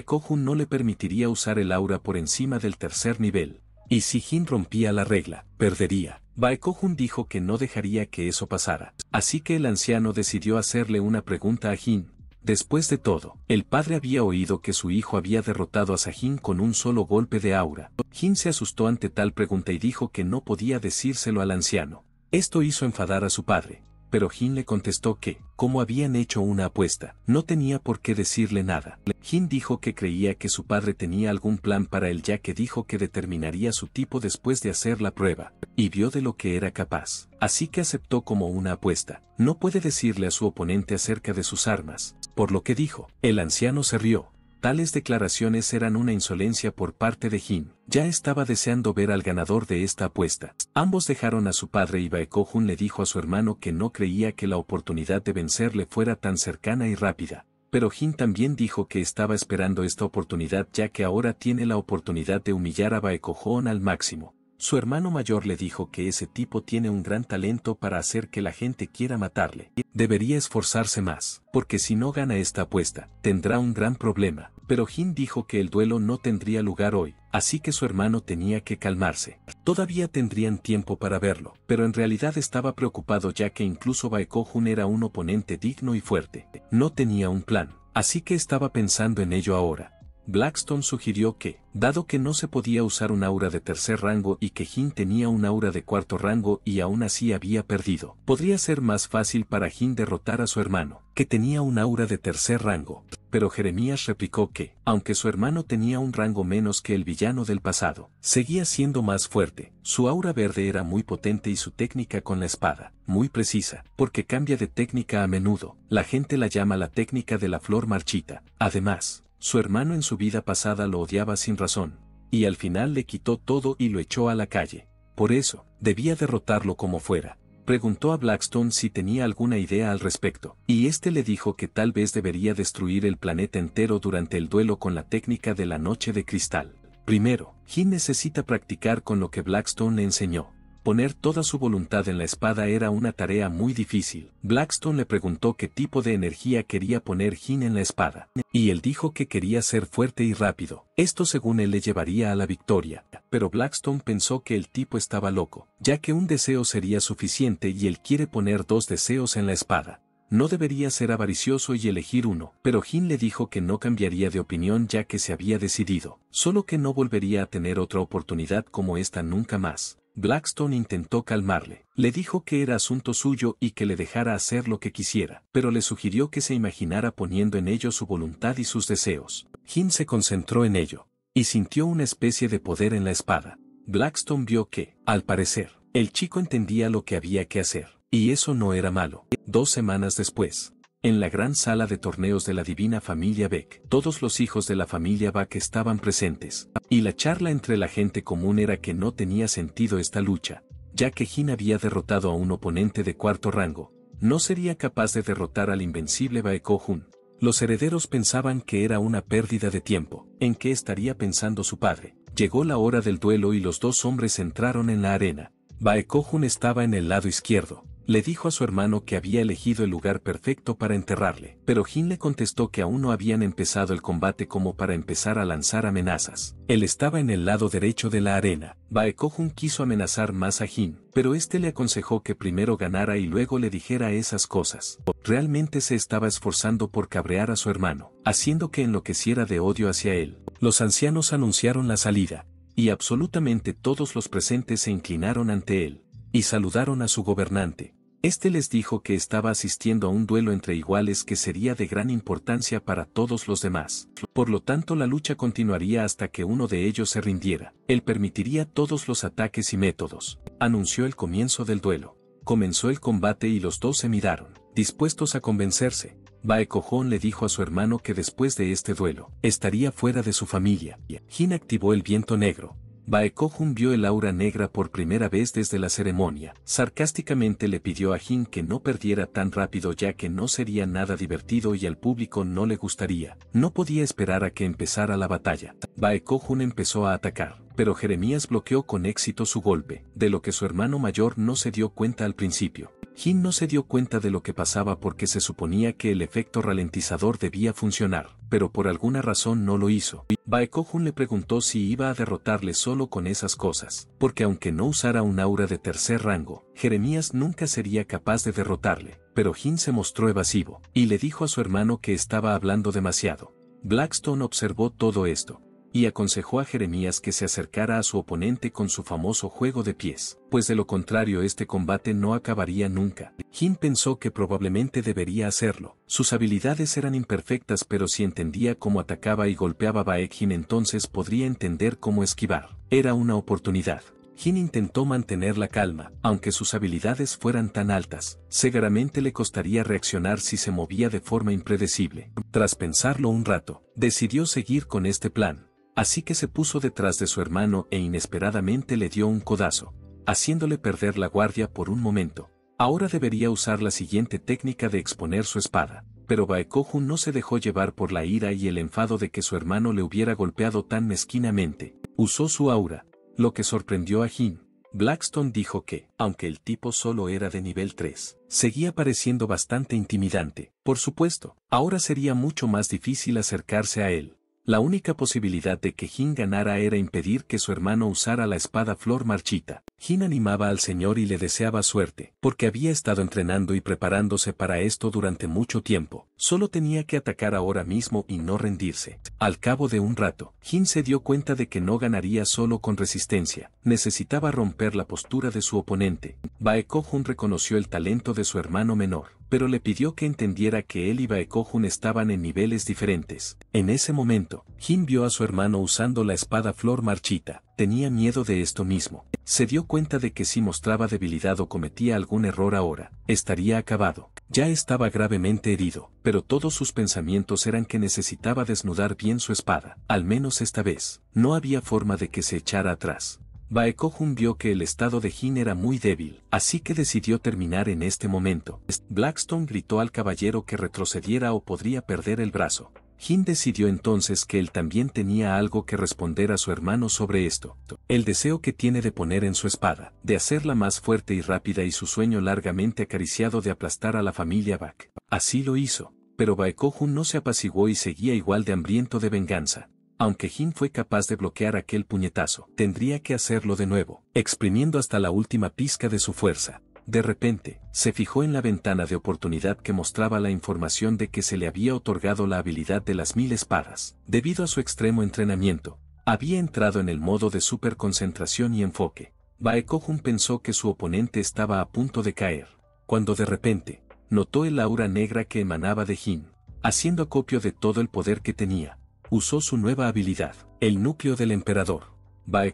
Jun no le permitiría usar el aura por encima del tercer nivel. Y si Jin rompía la regla, perdería. Jun dijo que no dejaría que eso pasara. Así que el anciano decidió hacerle una pregunta a Jin, Después de todo, el padre había oído que su hijo había derrotado a Sahin con un solo golpe de aura. Jin se asustó ante tal pregunta y dijo que no podía decírselo al anciano. Esto hizo enfadar a su padre, pero Jin le contestó que, como habían hecho una apuesta, no tenía por qué decirle nada. Jin dijo que creía que su padre tenía algún plan para él ya que dijo que determinaría su tipo después de hacer la prueba, y vio de lo que era capaz. Así que aceptó como una apuesta. No puede decirle a su oponente acerca de sus armas, por lo que dijo. El anciano se rió. Tales declaraciones eran una insolencia por parte de Jin. Ya estaba deseando ver al ganador de esta apuesta. Ambos dejaron a su padre y Baekojun le dijo a su hermano que no creía que la oportunidad de vencerle fuera tan cercana y rápida. Pero Jin también dijo que estaba esperando esta oportunidad ya que ahora tiene la oportunidad de humillar a Baekojun al máximo. Su hermano mayor le dijo que ese tipo tiene un gran talento para hacer que la gente quiera matarle. Debería esforzarse más, porque si no gana esta apuesta, tendrá un gran problema. Pero Jin dijo que el duelo no tendría lugar hoy, así que su hermano tenía que calmarse. Todavía tendrían tiempo para verlo, pero en realidad estaba preocupado ya que incluso Baeko Jun era un oponente digno y fuerte. No tenía un plan, así que estaba pensando en ello ahora. Blackstone sugirió que, dado que no se podía usar un aura de tercer rango y que Jin tenía un aura de cuarto rango y aún así había perdido, podría ser más fácil para Jin derrotar a su hermano, que tenía un aura de tercer rango. Pero Jeremías replicó que, aunque su hermano tenía un rango menos que el villano del pasado, seguía siendo más fuerte, su aura verde era muy potente y su técnica con la espada, muy precisa, porque cambia de técnica a menudo, la gente la llama la técnica de la flor marchita. Además, su hermano en su vida pasada lo odiaba sin razón, y al final le quitó todo y lo echó a la calle. Por eso, debía derrotarlo como fuera. Preguntó a Blackstone si tenía alguna idea al respecto, y este le dijo que tal vez debería destruir el planeta entero durante el duelo con la técnica de la noche de cristal. Primero, Jin necesita practicar con lo que Blackstone le enseñó, poner toda su voluntad en la espada era una tarea muy difícil. Blackstone le preguntó qué tipo de energía quería poner Jin en la espada, y él dijo que quería ser fuerte y rápido. Esto según él le llevaría a la victoria, pero Blackstone pensó que el tipo estaba loco, ya que un deseo sería suficiente y él quiere poner dos deseos en la espada no debería ser avaricioso y elegir uno, pero Jin le dijo que no cambiaría de opinión ya que se había decidido, solo que no volvería a tener otra oportunidad como esta nunca más. Blackstone intentó calmarle, le dijo que era asunto suyo y que le dejara hacer lo que quisiera, pero le sugirió que se imaginara poniendo en ello su voluntad y sus deseos. Jim se concentró en ello, y sintió una especie de poder en la espada. Blackstone vio que, al parecer, el chico entendía lo que había que hacer, y eso no era malo. Dos semanas después, en la gran sala de torneos de la divina familia Beck, todos los hijos de la familia Beck estaban presentes, y la charla entre la gente común era que no tenía sentido esta lucha, ya que Jin había derrotado a un oponente de cuarto rango, no sería capaz de derrotar al invencible Baeko Hun. Los herederos pensaban que era una pérdida de tiempo, en qué estaría pensando su padre. Llegó la hora del duelo y los dos hombres entraron en la arena. Baeko Hun estaba en el lado izquierdo, le dijo a su hermano que había elegido el lugar perfecto para enterrarle, pero Jin le contestó que aún no habían empezado el combate como para empezar a lanzar amenazas. Él estaba en el lado derecho de la arena. Bae quiso amenazar más a Jin, pero este le aconsejó que primero ganara y luego le dijera esas cosas. Realmente se estaba esforzando por cabrear a su hermano, haciendo que enloqueciera de odio hacia él. Los ancianos anunciaron la salida, y absolutamente todos los presentes se inclinaron ante él. Y saludaron a su gobernante. Este les dijo que estaba asistiendo a un duelo entre iguales que sería de gran importancia para todos los demás. Por lo tanto la lucha continuaría hasta que uno de ellos se rindiera. Él permitiría todos los ataques y métodos. Anunció el comienzo del duelo. Comenzó el combate y los dos se miraron, dispuestos a convencerse. Baekojón le dijo a su hermano que después de este duelo, estaría fuera de su familia. Jin activó el viento negro, Jun vio el aura negra por primera vez desde la ceremonia. Sarcásticamente le pidió a Jin que no perdiera tan rápido ya que no sería nada divertido y al público no le gustaría. No podía esperar a que empezara la batalla. Jun empezó a atacar, pero Jeremías bloqueó con éxito su golpe, de lo que su hermano mayor no se dio cuenta al principio. Jin no se dio cuenta de lo que pasaba porque se suponía que el efecto ralentizador debía funcionar, pero por alguna razón no lo hizo. Baekojun le preguntó si iba a derrotarle solo con esas cosas, porque aunque no usara un aura de tercer rango, Jeremías nunca sería capaz de derrotarle, pero Jin se mostró evasivo, y le dijo a su hermano que estaba hablando demasiado. Blackstone observó todo esto, y aconsejó a Jeremías que se acercara a su oponente con su famoso juego de pies, pues de lo contrario este combate no acabaría nunca. Jin pensó que probablemente debería hacerlo. Sus habilidades eran imperfectas pero si entendía cómo atacaba y golpeaba Baekhin entonces podría entender cómo esquivar. Era una oportunidad. Jin intentó mantener la calma, aunque sus habilidades fueran tan altas, seguramente le costaría reaccionar si se movía de forma impredecible. Tras pensarlo un rato, decidió seguir con este plan, Así que se puso detrás de su hermano e inesperadamente le dio un codazo, haciéndole perder la guardia por un momento. Ahora debería usar la siguiente técnica de exponer su espada, pero Baekoju no se dejó llevar por la ira y el enfado de que su hermano le hubiera golpeado tan mezquinamente. Usó su aura, lo que sorprendió a Jin. Blackstone dijo que, aunque el tipo solo era de nivel 3, seguía pareciendo bastante intimidante. Por supuesto, ahora sería mucho más difícil acercarse a él. La única posibilidad de que Jin ganara era impedir que su hermano usara la espada flor marchita. Jin animaba al Señor y le deseaba suerte, porque había estado entrenando y preparándose para esto durante mucho tiempo. Solo tenía que atacar ahora mismo y no rendirse. Al cabo de un rato, Jin se dio cuenta de que no ganaría solo con resistencia. Necesitaba romper la postura de su oponente. Bae reconoció el talento de su hermano menor, pero le pidió que entendiera que él y Bae estaban en niveles diferentes. En ese momento, Jin vio a su hermano usando la espada flor marchita, tenía miedo de esto mismo. Se dio cuenta de que si mostraba debilidad o cometía algún error ahora, estaría acabado. Ya estaba gravemente herido, pero todos sus pensamientos eran que necesitaba desnudar bien su espada, al menos esta vez. No había forma de que se echara atrás. Baekojun vio que el estado de Jin era muy débil, así que decidió terminar en este momento. Blackstone gritó al caballero que retrocediera o podría perder el brazo. Jin decidió entonces que él también tenía algo que responder a su hermano sobre esto, el deseo que tiene de poner en su espada, de hacerla más fuerte y rápida y su sueño largamente acariciado de aplastar a la familia Bak. Así lo hizo, pero Baekojun no se apaciguó y seguía igual de hambriento de venganza. Aunque Jin fue capaz de bloquear aquel puñetazo, tendría que hacerlo de nuevo, exprimiendo hasta la última pizca de su fuerza. De repente, se fijó en la ventana de oportunidad que mostraba la información de que se le había otorgado la habilidad de las mil espadas. Debido a su extremo entrenamiento, había entrado en el modo de superconcentración y enfoque. Jun pensó que su oponente estaba a punto de caer, cuando de repente, notó el aura negra que emanaba de Jin. Haciendo acopio de todo el poder que tenía, usó su nueva habilidad, el núcleo del emperador.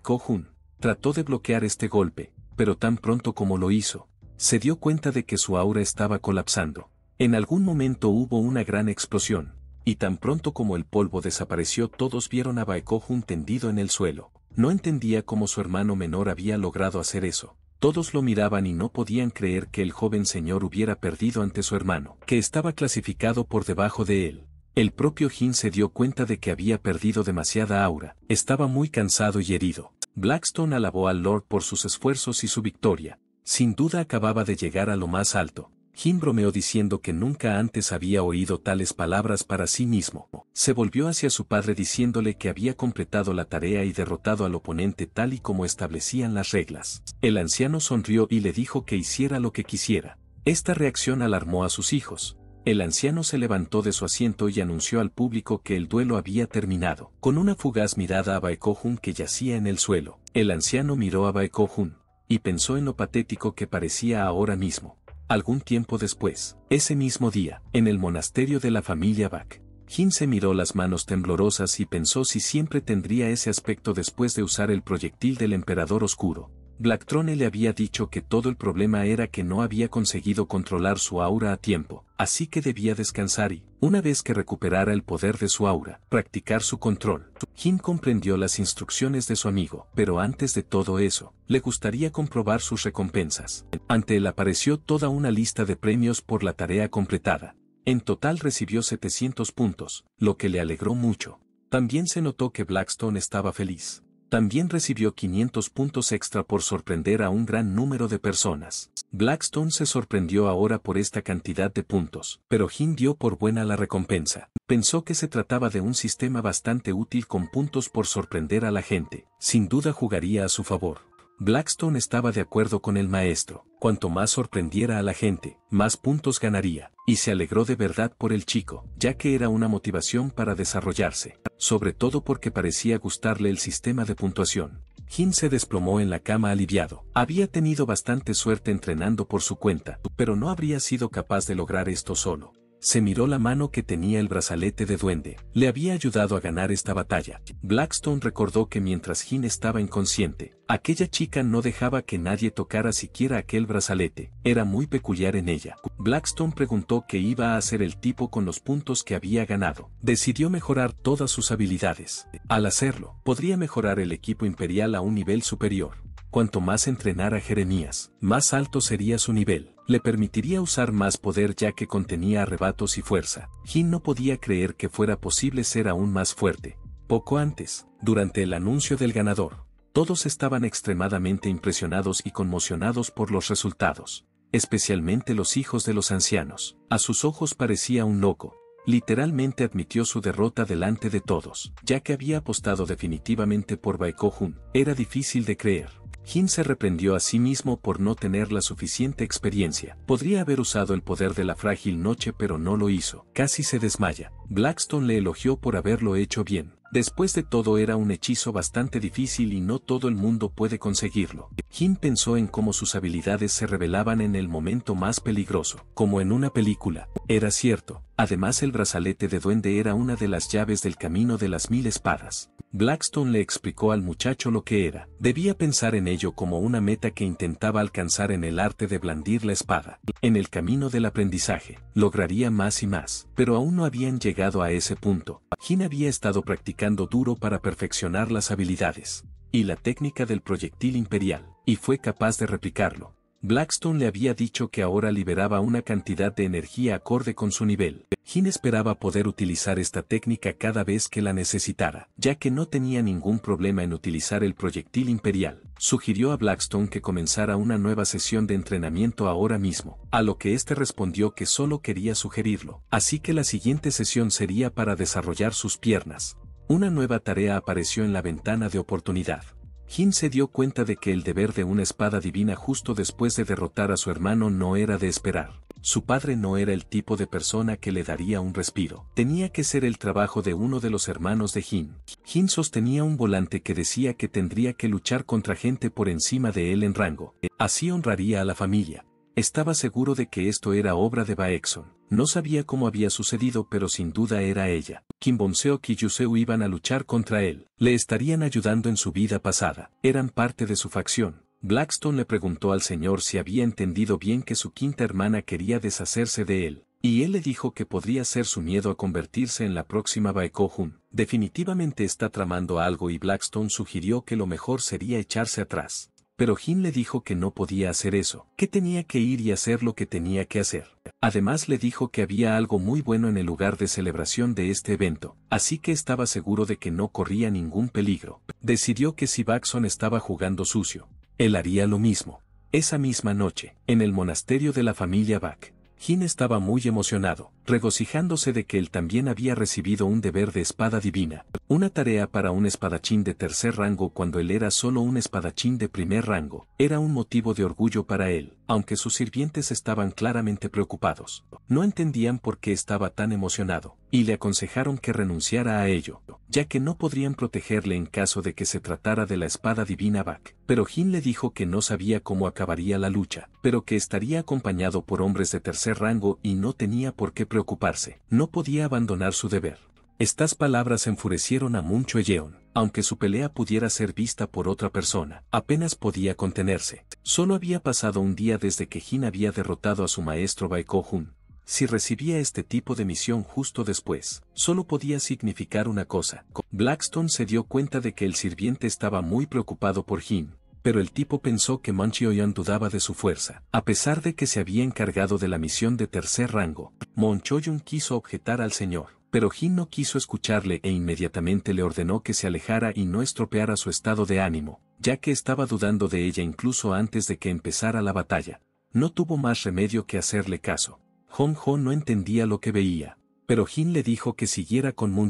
Ko-Jun trató de bloquear este golpe, pero tan pronto como lo hizo, se dio cuenta de que su aura estaba colapsando. En algún momento hubo una gran explosión, y tan pronto como el polvo desapareció todos vieron a Baekojun tendido en el suelo. No entendía cómo su hermano menor había logrado hacer eso. Todos lo miraban y no podían creer que el joven señor hubiera perdido ante su hermano, que estaba clasificado por debajo de él. El propio Jin se dio cuenta de que había perdido demasiada aura, estaba muy cansado y herido. Blackstone alabó al Lord por sus esfuerzos y su victoria, sin duda acababa de llegar a lo más alto. Jim bromeó diciendo que nunca antes había oído tales palabras para sí mismo. Se volvió hacia su padre diciéndole que había completado la tarea y derrotado al oponente tal y como establecían las reglas. El anciano sonrió y le dijo que hiciera lo que quisiera. Esta reacción alarmó a sus hijos. El anciano se levantó de su asiento y anunció al público que el duelo había terminado. Con una fugaz mirada a Baeko-hun que yacía en el suelo, el anciano miró a Baeko-hun y pensó en lo patético que parecía ahora mismo. Algún tiempo después, ese mismo día, en el monasterio de la familia Bach, Jin se miró las manos temblorosas y pensó si siempre tendría ese aspecto después de usar el proyectil del emperador oscuro, Blacktrone le había dicho que todo el problema era que no había conseguido controlar su aura a tiempo, así que debía descansar y, una vez que recuperara el poder de su aura, practicar su control. Jin comprendió las instrucciones de su amigo, pero antes de todo eso, le gustaría comprobar sus recompensas. Ante él apareció toda una lista de premios por la tarea completada. En total recibió 700 puntos, lo que le alegró mucho. También se notó que Blackstone estaba feliz. También recibió 500 puntos extra por sorprender a un gran número de personas. Blackstone se sorprendió ahora por esta cantidad de puntos, pero Jin dio por buena la recompensa. Pensó que se trataba de un sistema bastante útil con puntos por sorprender a la gente. Sin duda jugaría a su favor. Blackstone estaba de acuerdo con el maestro. Cuanto más sorprendiera a la gente, más puntos ganaría, y se alegró de verdad por el chico, ya que era una motivación para desarrollarse, sobre todo porque parecía gustarle el sistema de puntuación. Jin se desplomó en la cama aliviado. Había tenido bastante suerte entrenando por su cuenta, pero no habría sido capaz de lograr esto solo se miró la mano que tenía el brazalete de duende. Le había ayudado a ganar esta batalla. Blackstone recordó que mientras Jin estaba inconsciente, aquella chica no dejaba que nadie tocara siquiera aquel brazalete. Era muy peculiar en ella. Blackstone preguntó qué iba a hacer el tipo con los puntos que había ganado. Decidió mejorar todas sus habilidades. Al hacerlo, podría mejorar el equipo imperial a un nivel superior. Cuanto más entrenara Jeremías, más alto sería su nivel le permitiría usar más poder ya que contenía arrebatos y fuerza. Jin no podía creer que fuera posible ser aún más fuerte. Poco antes, durante el anuncio del ganador, todos estaban extremadamente impresionados y conmocionados por los resultados, especialmente los hijos de los ancianos. A sus ojos parecía un loco, literalmente admitió su derrota delante de todos, ya que había apostado definitivamente por Jun. era difícil de creer. Jin se reprendió a sí mismo por no tener la suficiente experiencia. Podría haber usado el poder de la frágil noche pero no lo hizo. Casi se desmaya. Blackstone le elogió por haberlo hecho bien. Después de todo era un hechizo bastante difícil y no todo el mundo puede conseguirlo. Jim pensó en cómo sus habilidades se revelaban en el momento más peligroso, como en una película. Era cierto, además el brazalete de duende era una de las llaves del camino de las mil espadas. Blackstone le explicó al muchacho lo que era. Debía pensar en ello como una meta que intentaba alcanzar en el arte de blandir la espada. En el camino del aprendizaje, lograría más y más, pero aún no habían llegado a ese punto. Jim había estado practicando duro para perfeccionar las habilidades y la técnica del proyectil imperial, y fue capaz de replicarlo. Blackstone le había dicho que ahora liberaba una cantidad de energía acorde con su nivel. Jin esperaba poder utilizar esta técnica cada vez que la necesitara, ya que no tenía ningún problema en utilizar el proyectil imperial. Sugirió a Blackstone que comenzara una nueva sesión de entrenamiento ahora mismo, a lo que este respondió que solo quería sugerirlo, así que la siguiente sesión sería para desarrollar sus piernas, una nueva tarea apareció en la ventana de oportunidad. Jin se dio cuenta de que el deber de una espada divina justo después de derrotar a su hermano no era de esperar. Su padre no era el tipo de persona que le daría un respiro. Tenía que ser el trabajo de uno de los hermanos de Jin. Jin sostenía un volante que decía que tendría que luchar contra gente por encima de él en rango. Así honraría a la familia. Estaba seguro de que esto era obra de Baekson. No sabía cómo había sucedido pero sin duda era ella. Kim Bonseo y Yuseu iban a luchar contra él. Le estarían ayudando en su vida pasada. Eran parte de su facción. Blackstone le preguntó al señor si había entendido bien que su quinta hermana quería deshacerse de él. Y él le dijo que podría ser su miedo a convertirse en la próxima Baekohun. Definitivamente está tramando algo y Blackstone sugirió que lo mejor sería echarse atrás pero Jim le dijo que no podía hacer eso, que tenía que ir y hacer lo que tenía que hacer. Además le dijo que había algo muy bueno en el lugar de celebración de este evento, así que estaba seguro de que no corría ningún peligro. Decidió que si Baxon estaba jugando sucio, él haría lo mismo. Esa misma noche, en el monasterio de la familia Bach, Jin estaba muy emocionado, regocijándose de que él también había recibido un deber de espada divina, una tarea para un espadachín de tercer rango cuando él era solo un espadachín de primer rango, era un motivo de orgullo para él aunque sus sirvientes estaban claramente preocupados. No entendían por qué estaba tan emocionado, y le aconsejaron que renunciara a ello, ya que no podrían protegerle en caso de que se tratara de la espada divina Bak. Pero Jin le dijo que no sabía cómo acabaría la lucha, pero que estaría acompañado por hombres de tercer rango y no tenía por qué preocuparse. No podía abandonar su deber. Estas palabras enfurecieron a Muncho Eyeon aunque su pelea pudiera ser vista por otra persona, apenas podía contenerse. Solo había pasado un día desde que Jin había derrotado a su maestro Jun. Si recibía este tipo de misión justo después, solo podía significar una cosa. Blackstone se dio cuenta de que el sirviente estaba muy preocupado por Jin, pero el tipo pensó que Manchioyan dudaba de su fuerza, a pesar de que se había encargado de la misión de tercer rango. Monchoyun quiso objetar al señor pero Jin no quiso escucharle e inmediatamente le ordenó que se alejara y no estropeara su estado de ánimo, ya que estaba dudando de ella incluso antes de que empezara la batalla. No tuvo más remedio que hacerle caso. Hong no entendía lo que veía, pero Jin le dijo que siguiera con mun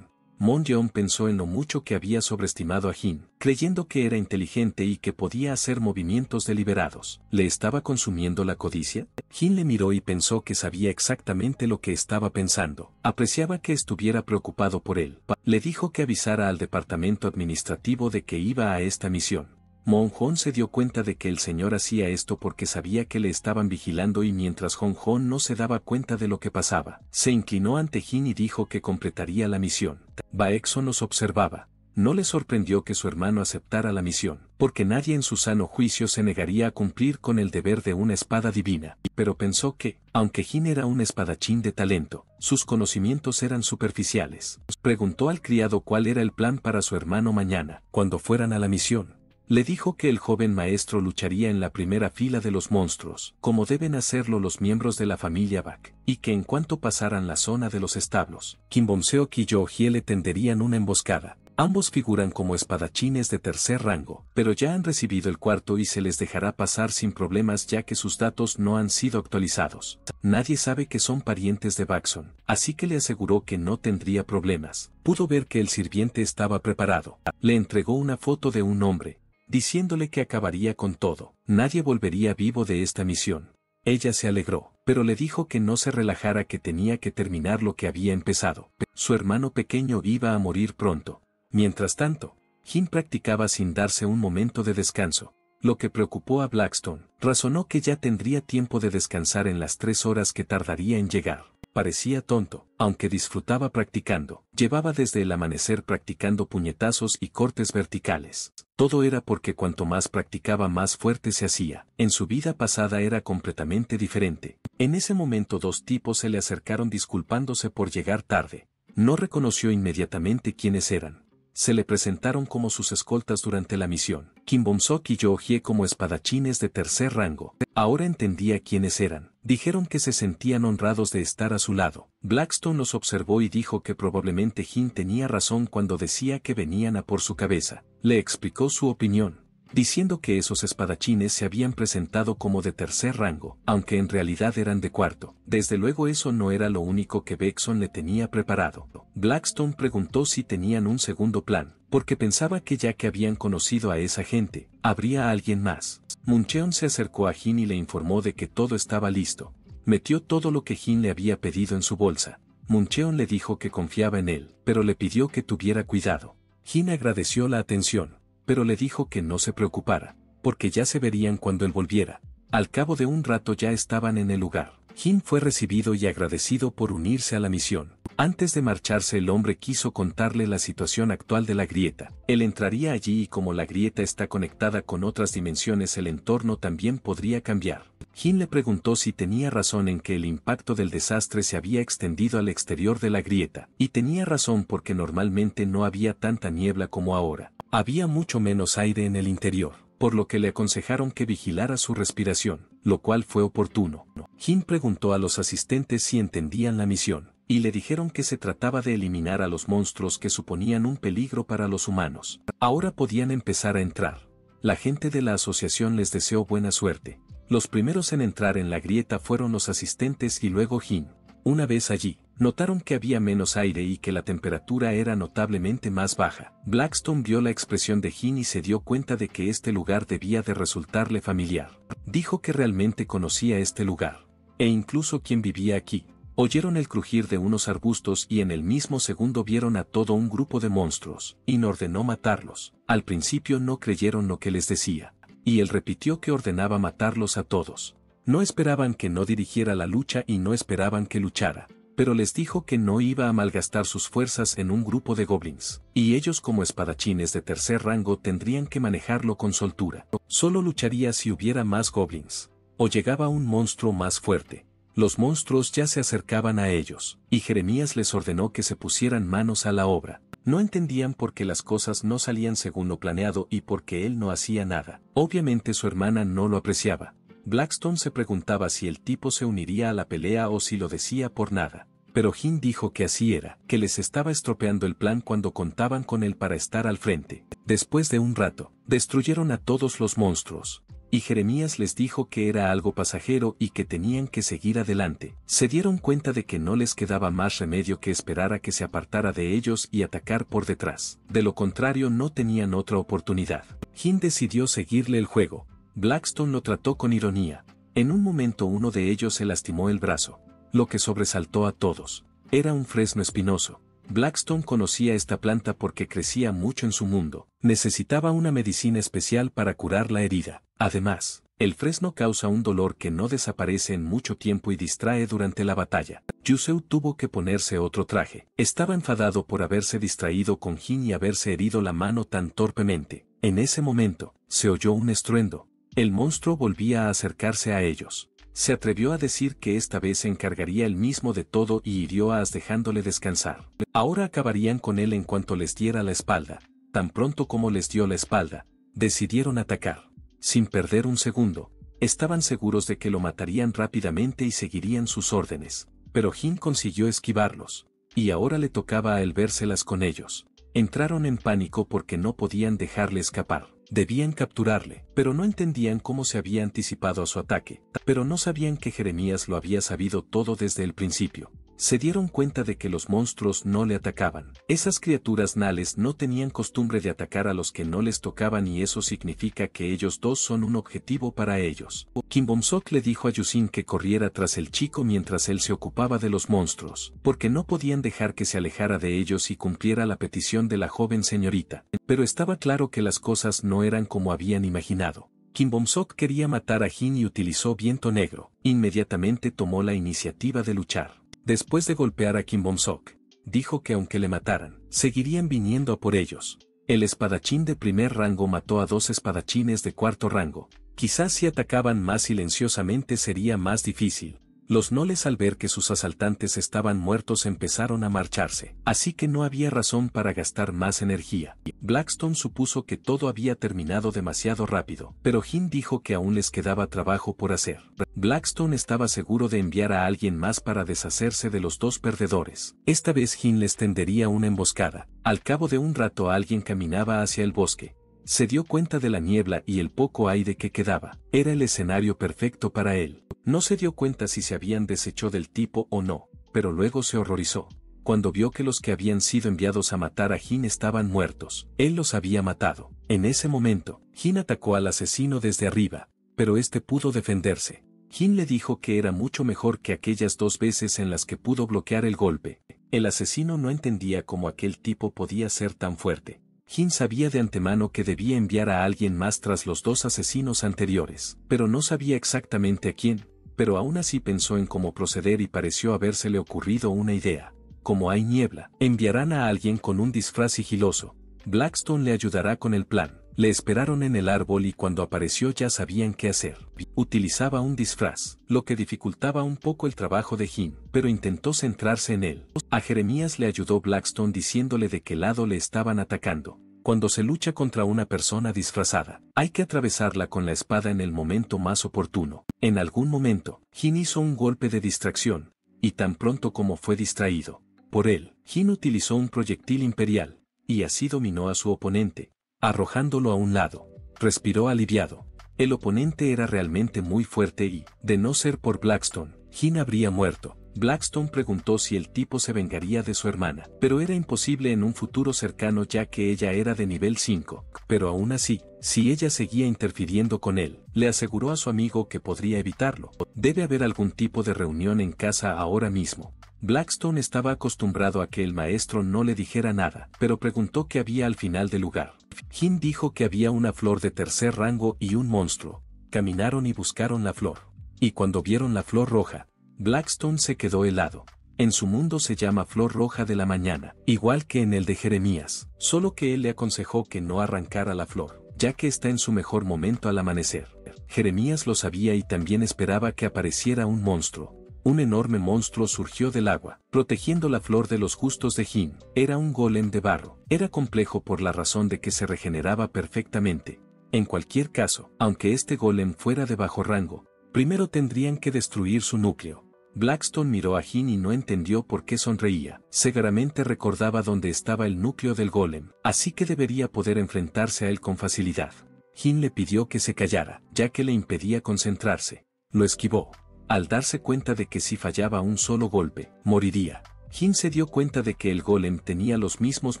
Mon jong pensó en lo mucho que había sobreestimado a Jin, creyendo que era inteligente y que podía hacer movimientos deliberados. ¿Le estaba consumiendo la codicia? Jin le miró y pensó que sabía exactamente lo que estaba pensando. Apreciaba que estuviera preocupado por él. Le dijo que avisara al departamento administrativo de que iba a esta misión. Monjon se dio cuenta de que el señor hacía esto porque sabía que le estaban vigilando y mientras Hon no se daba cuenta de lo que pasaba, se inclinó ante Jin y dijo que completaría la misión. Baexo nos observaba. No le sorprendió que su hermano aceptara la misión, porque nadie en su sano juicio se negaría a cumplir con el deber de una espada divina, pero pensó que, aunque Jin era un espadachín de talento, sus conocimientos eran superficiales. Preguntó al criado cuál era el plan para su hermano mañana, cuando fueran a la misión. Le dijo que el joven maestro lucharía en la primera fila de los monstruos, como deben hacerlo los miembros de la familia Bak, y que en cuanto pasaran la zona de los establos, Kimbomseo y Yohie le tenderían una emboscada. Ambos figuran como espadachines de tercer rango, pero ya han recibido el cuarto y se les dejará pasar sin problemas ya que sus datos no han sido actualizados. Nadie sabe que son parientes de Baxon, así que le aseguró que no tendría problemas. Pudo ver que el sirviente estaba preparado. Le entregó una foto de un hombre, diciéndole que acabaría con todo. Nadie volvería vivo de esta misión. Ella se alegró, pero le dijo que no se relajara que tenía que terminar lo que había empezado. Su hermano pequeño iba a morir pronto. Mientras tanto, Jim practicaba sin darse un momento de descanso, lo que preocupó a Blackstone. Razonó que ya tendría tiempo de descansar en las tres horas que tardaría en llegar parecía tonto, aunque disfrutaba practicando. Llevaba desde el amanecer practicando puñetazos y cortes verticales. Todo era porque cuanto más practicaba más fuerte se hacía. En su vida pasada era completamente diferente. En ese momento dos tipos se le acercaron disculpándose por llegar tarde. No reconoció inmediatamente quiénes eran se le presentaron como sus escoltas durante la misión. Kim y Yo-hye como espadachines de tercer rango. Ahora entendía quiénes eran. Dijeron que se sentían honrados de estar a su lado. Blackstone los observó y dijo que probablemente Jin tenía razón cuando decía que venían a por su cabeza. Le explicó su opinión diciendo que esos espadachines se habían presentado como de tercer rango, aunque en realidad eran de cuarto. Desde luego eso no era lo único que Bexon le tenía preparado. Blackstone preguntó si tenían un segundo plan, porque pensaba que ya que habían conocido a esa gente, habría alguien más. Muncheon se acercó a Jin y le informó de que todo estaba listo. Metió todo lo que Jin le había pedido en su bolsa. Muncheon le dijo que confiaba en él, pero le pidió que tuviera cuidado. Jin agradeció la atención, pero le dijo que no se preocupara, porque ya se verían cuando él volviera. Al cabo de un rato ya estaban en el lugar. Jim fue recibido y agradecido por unirse a la misión. Antes de marcharse el hombre quiso contarle la situación actual de la grieta. Él entraría allí y como la grieta está conectada con otras dimensiones el entorno también podría cambiar. Jin le preguntó si tenía razón en que el impacto del desastre se había extendido al exterior de la grieta, y tenía razón porque normalmente no había tanta niebla como ahora. Había mucho menos aire en el interior, por lo que le aconsejaron que vigilara su respiración, lo cual fue oportuno. Jim preguntó a los asistentes si entendían la misión, y le dijeron que se trataba de eliminar a los monstruos que suponían un peligro para los humanos. Ahora podían empezar a entrar. La gente de la asociación les deseó buena suerte, los primeros en entrar en la grieta fueron los asistentes y luego Jin. Una vez allí, notaron que había menos aire y que la temperatura era notablemente más baja. Blackstone vio la expresión de Jin y se dio cuenta de que este lugar debía de resultarle familiar. Dijo que realmente conocía este lugar. E incluso quien vivía aquí. Oyeron el crujir de unos arbustos y en el mismo segundo vieron a todo un grupo de monstruos. Y ordenó matarlos. Al principio no creyeron lo que les decía. Y él repitió que ordenaba matarlos a todos. No esperaban que no dirigiera la lucha y no esperaban que luchara, pero les dijo que no iba a malgastar sus fuerzas en un grupo de goblins, y ellos como espadachines de tercer rango tendrían que manejarlo con soltura. Solo lucharía si hubiera más goblins, o llegaba un monstruo más fuerte. Los monstruos ya se acercaban a ellos, y Jeremías les ordenó que se pusieran manos a la obra. No entendían por qué las cosas no salían según lo planeado y por qué él no hacía nada. Obviamente su hermana no lo apreciaba. Blackstone se preguntaba si el tipo se uniría a la pelea o si lo decía por nada. Pero Hin dijo que así era, que les estaba estropeando el plan cuando contaban con él para estar al frente. Después de un rato, destruyeron a todos los monstruos y Jeremías les dijo que era algo pasajero y que tenían que seguir adelante. Se dieron cuenta de que no les quedaba más remedio que esperar a que se apartara de ellos y atacar por detrás. De lo contrario no tenían otra oportunidad. Jim decidió seguirle el juego. Blackstone lo trató con ironía. En un momento uno de ellos se lastimó el brazo, lo que sobresaltó a todos. Era un fresno espinoso. Blackstone conocía esta planta porque crecía mucho en su mundo. Necesitaba una medicina especial para curar la herida. Además, el fresno causa un dolor que no desaparece en mucho tiempo y distrae durante la batalla. Yuseu tuvo que ponerse otro traje. Estaba enfadado por haberse distraído con Jin y haberse herido la mano tan torpemente. En ese momento, se oyó un estruendo. El monstruo volvía a acercarse a ellos se atrevió a decir que esta vez se encargaría él mismo de todo y hirió a As dejándole descansar. Ahora acabarían con él en cuanto les diera la espalda. Tan pronto como les dio la espalda, decidieron atacar. Sin perder un segundo, estaban seguros de que lo matarían rápidamente y seguirían sus órdenes. Pero Jin consiguió esquivarlos, y ahora le tocaba a él vérselas con ellos. Entraron en pánico porque no podían dejarle escapar. Debían capturarle, pero no entendían cómo se había anticipado a su ataque, pero no sabían que Jeremías lo había sabido todo desde el principio se dieron cuenta de que los monstruos no le atacaban. Esas criaturas nales no tenían costumbre de atacar a los que no les tocaban y eso significa que ellos dos son un objetivo para ellos. Kim bom le dijo a Yusin que corriera tras el chico mientras él se ocupaba de los monstruos, porque no podían dejar que se alejara de ellos y cumpliera la petición de la joven señorita. Pero estaba claro que las cosas no eran como habían imaginado. Kim bom quería matar a Jin y utilizó viento negro. Inmediatamente tomó la iniciativa de luchar después de golpear a Kim Bom-sok, dijo que aunque le mataran, seguirían viniendo a por ellos. El espadachín de primer rango mató a dos espadachines de cuarto rango. Quizás si atacaban más silenciosamente sería más difícil, los noles al ver que sus asaltantes estaban muertos empezaron a marcharse, así que no había razón para gastar más energía. Blackstone supuso que todo había terminado demasiado rápido, pero Hin dijo que aún les quedaba trabajo por hacer. Blackstone estaba seguro de enviar a alguien más para deshacerse de los dos perdedores. Esta vez Hin les tendería una emboscada. Al cabo de un rato alguien caminaba hacia el bosque, se dio cuenta de la niebla y el poco aire que quedaba. Era el escenario perfecto para él. No se dio cuenta si se habían deshecho del tipo o no, pero luego se horrorizó, cuando vio que los que habían sido enviados a matar a Jin estaban muertos. Él los había matado. En ese momento, Jin atacó al asesino desde arriba, pero este pudo defenderse. Jin le dijo que era mucho mejor que aquellas dos veces en las que pudo bloquear el golpe. El asesino no entendía cómo aquel tipo podía ser tan fuerte. Jin sabía de antemano que debía enviar a alguien más tras los dos asesinos anteriores, pero no sabía exactamente a quién, pero aún así pensó en cómo proceder y pareció habérsele ocurrido una idea. Como hay niebla, enviarán a alguien con un disfraz sigiloso. Blackstone le ayudará con el plan. Le esperaron en el árbol y cuando apareció ya sabían qué hacer. Utilizaba un disfraz, lo que dificultaba un poco el trabajo de Jim, pero intentó centrarse en él. A Jeremías le ayudó Blackstone diciéndole de qué lado le estaban atacando cuando se lucha contra una persona disfrazada. Hay que atravesarla con la espada en el momento más oportuno. En algún momento, Jin hizo un golpe de distracción, y tan pronto como fue distraído por él, Jin utilizó un proyectil imperial, y así dominó a su oponente, arrojándolo a un lado. Respiró aliviado. El oponente era realmente muy fuerte y, de no ser por Blackstone, Jin habría muerto. Blackstone preguntó si el tipo se vengaría de su hermana, pero era imposible en un futuro cercano ya que ella era de nivel 5, pero aún así, si ella seguía interfiriendo con él, le aseguró a su amigo que podría evitarlo. Debe haber algún tipo de reunión en casa ahora mismo. Blackstone estaba acostumbrado a que el maestro no le dijera nada, pero preguntó qué había al final del lugar. Jim dijo que había una flor de tercer rango y un monstruo. Caminaron y buscaron la flor. Y cuando vieron la flor roja, Blackstone se quedó helado. En su mundo se llama Flor Roja de la Mañana, igual que en el de Jeremías, solo que él le aconsejó que no arrancara la flor, ya que está en su mejor momento al amanecer. Jeremías lo sabía y también esperaba que apareciera un monstruo. Un enorme monstruo surgió del agua, protegiendo la flor de los justos de Jim. Era un golem de barro. Era complejo por la razón de que se regeneraba perfectamente. En cualquier caso, aunque este golem fuera de bajo rango, Primero tendrían que destruir su núcleo. Blackstone miró a Jin y no entendió por qué sonreía. Seguramente recordaba dónde estaba el núcleo del golem, así que debería poder enfrentarse a él con facilidad. Jin le pidió que se callara, ya que le impedía concentrarse. Lo esquivó. Al darse cuenta de que si fallaba un solo golpe, moriría. Jin se dio cuenta de que el golem tenía los mismos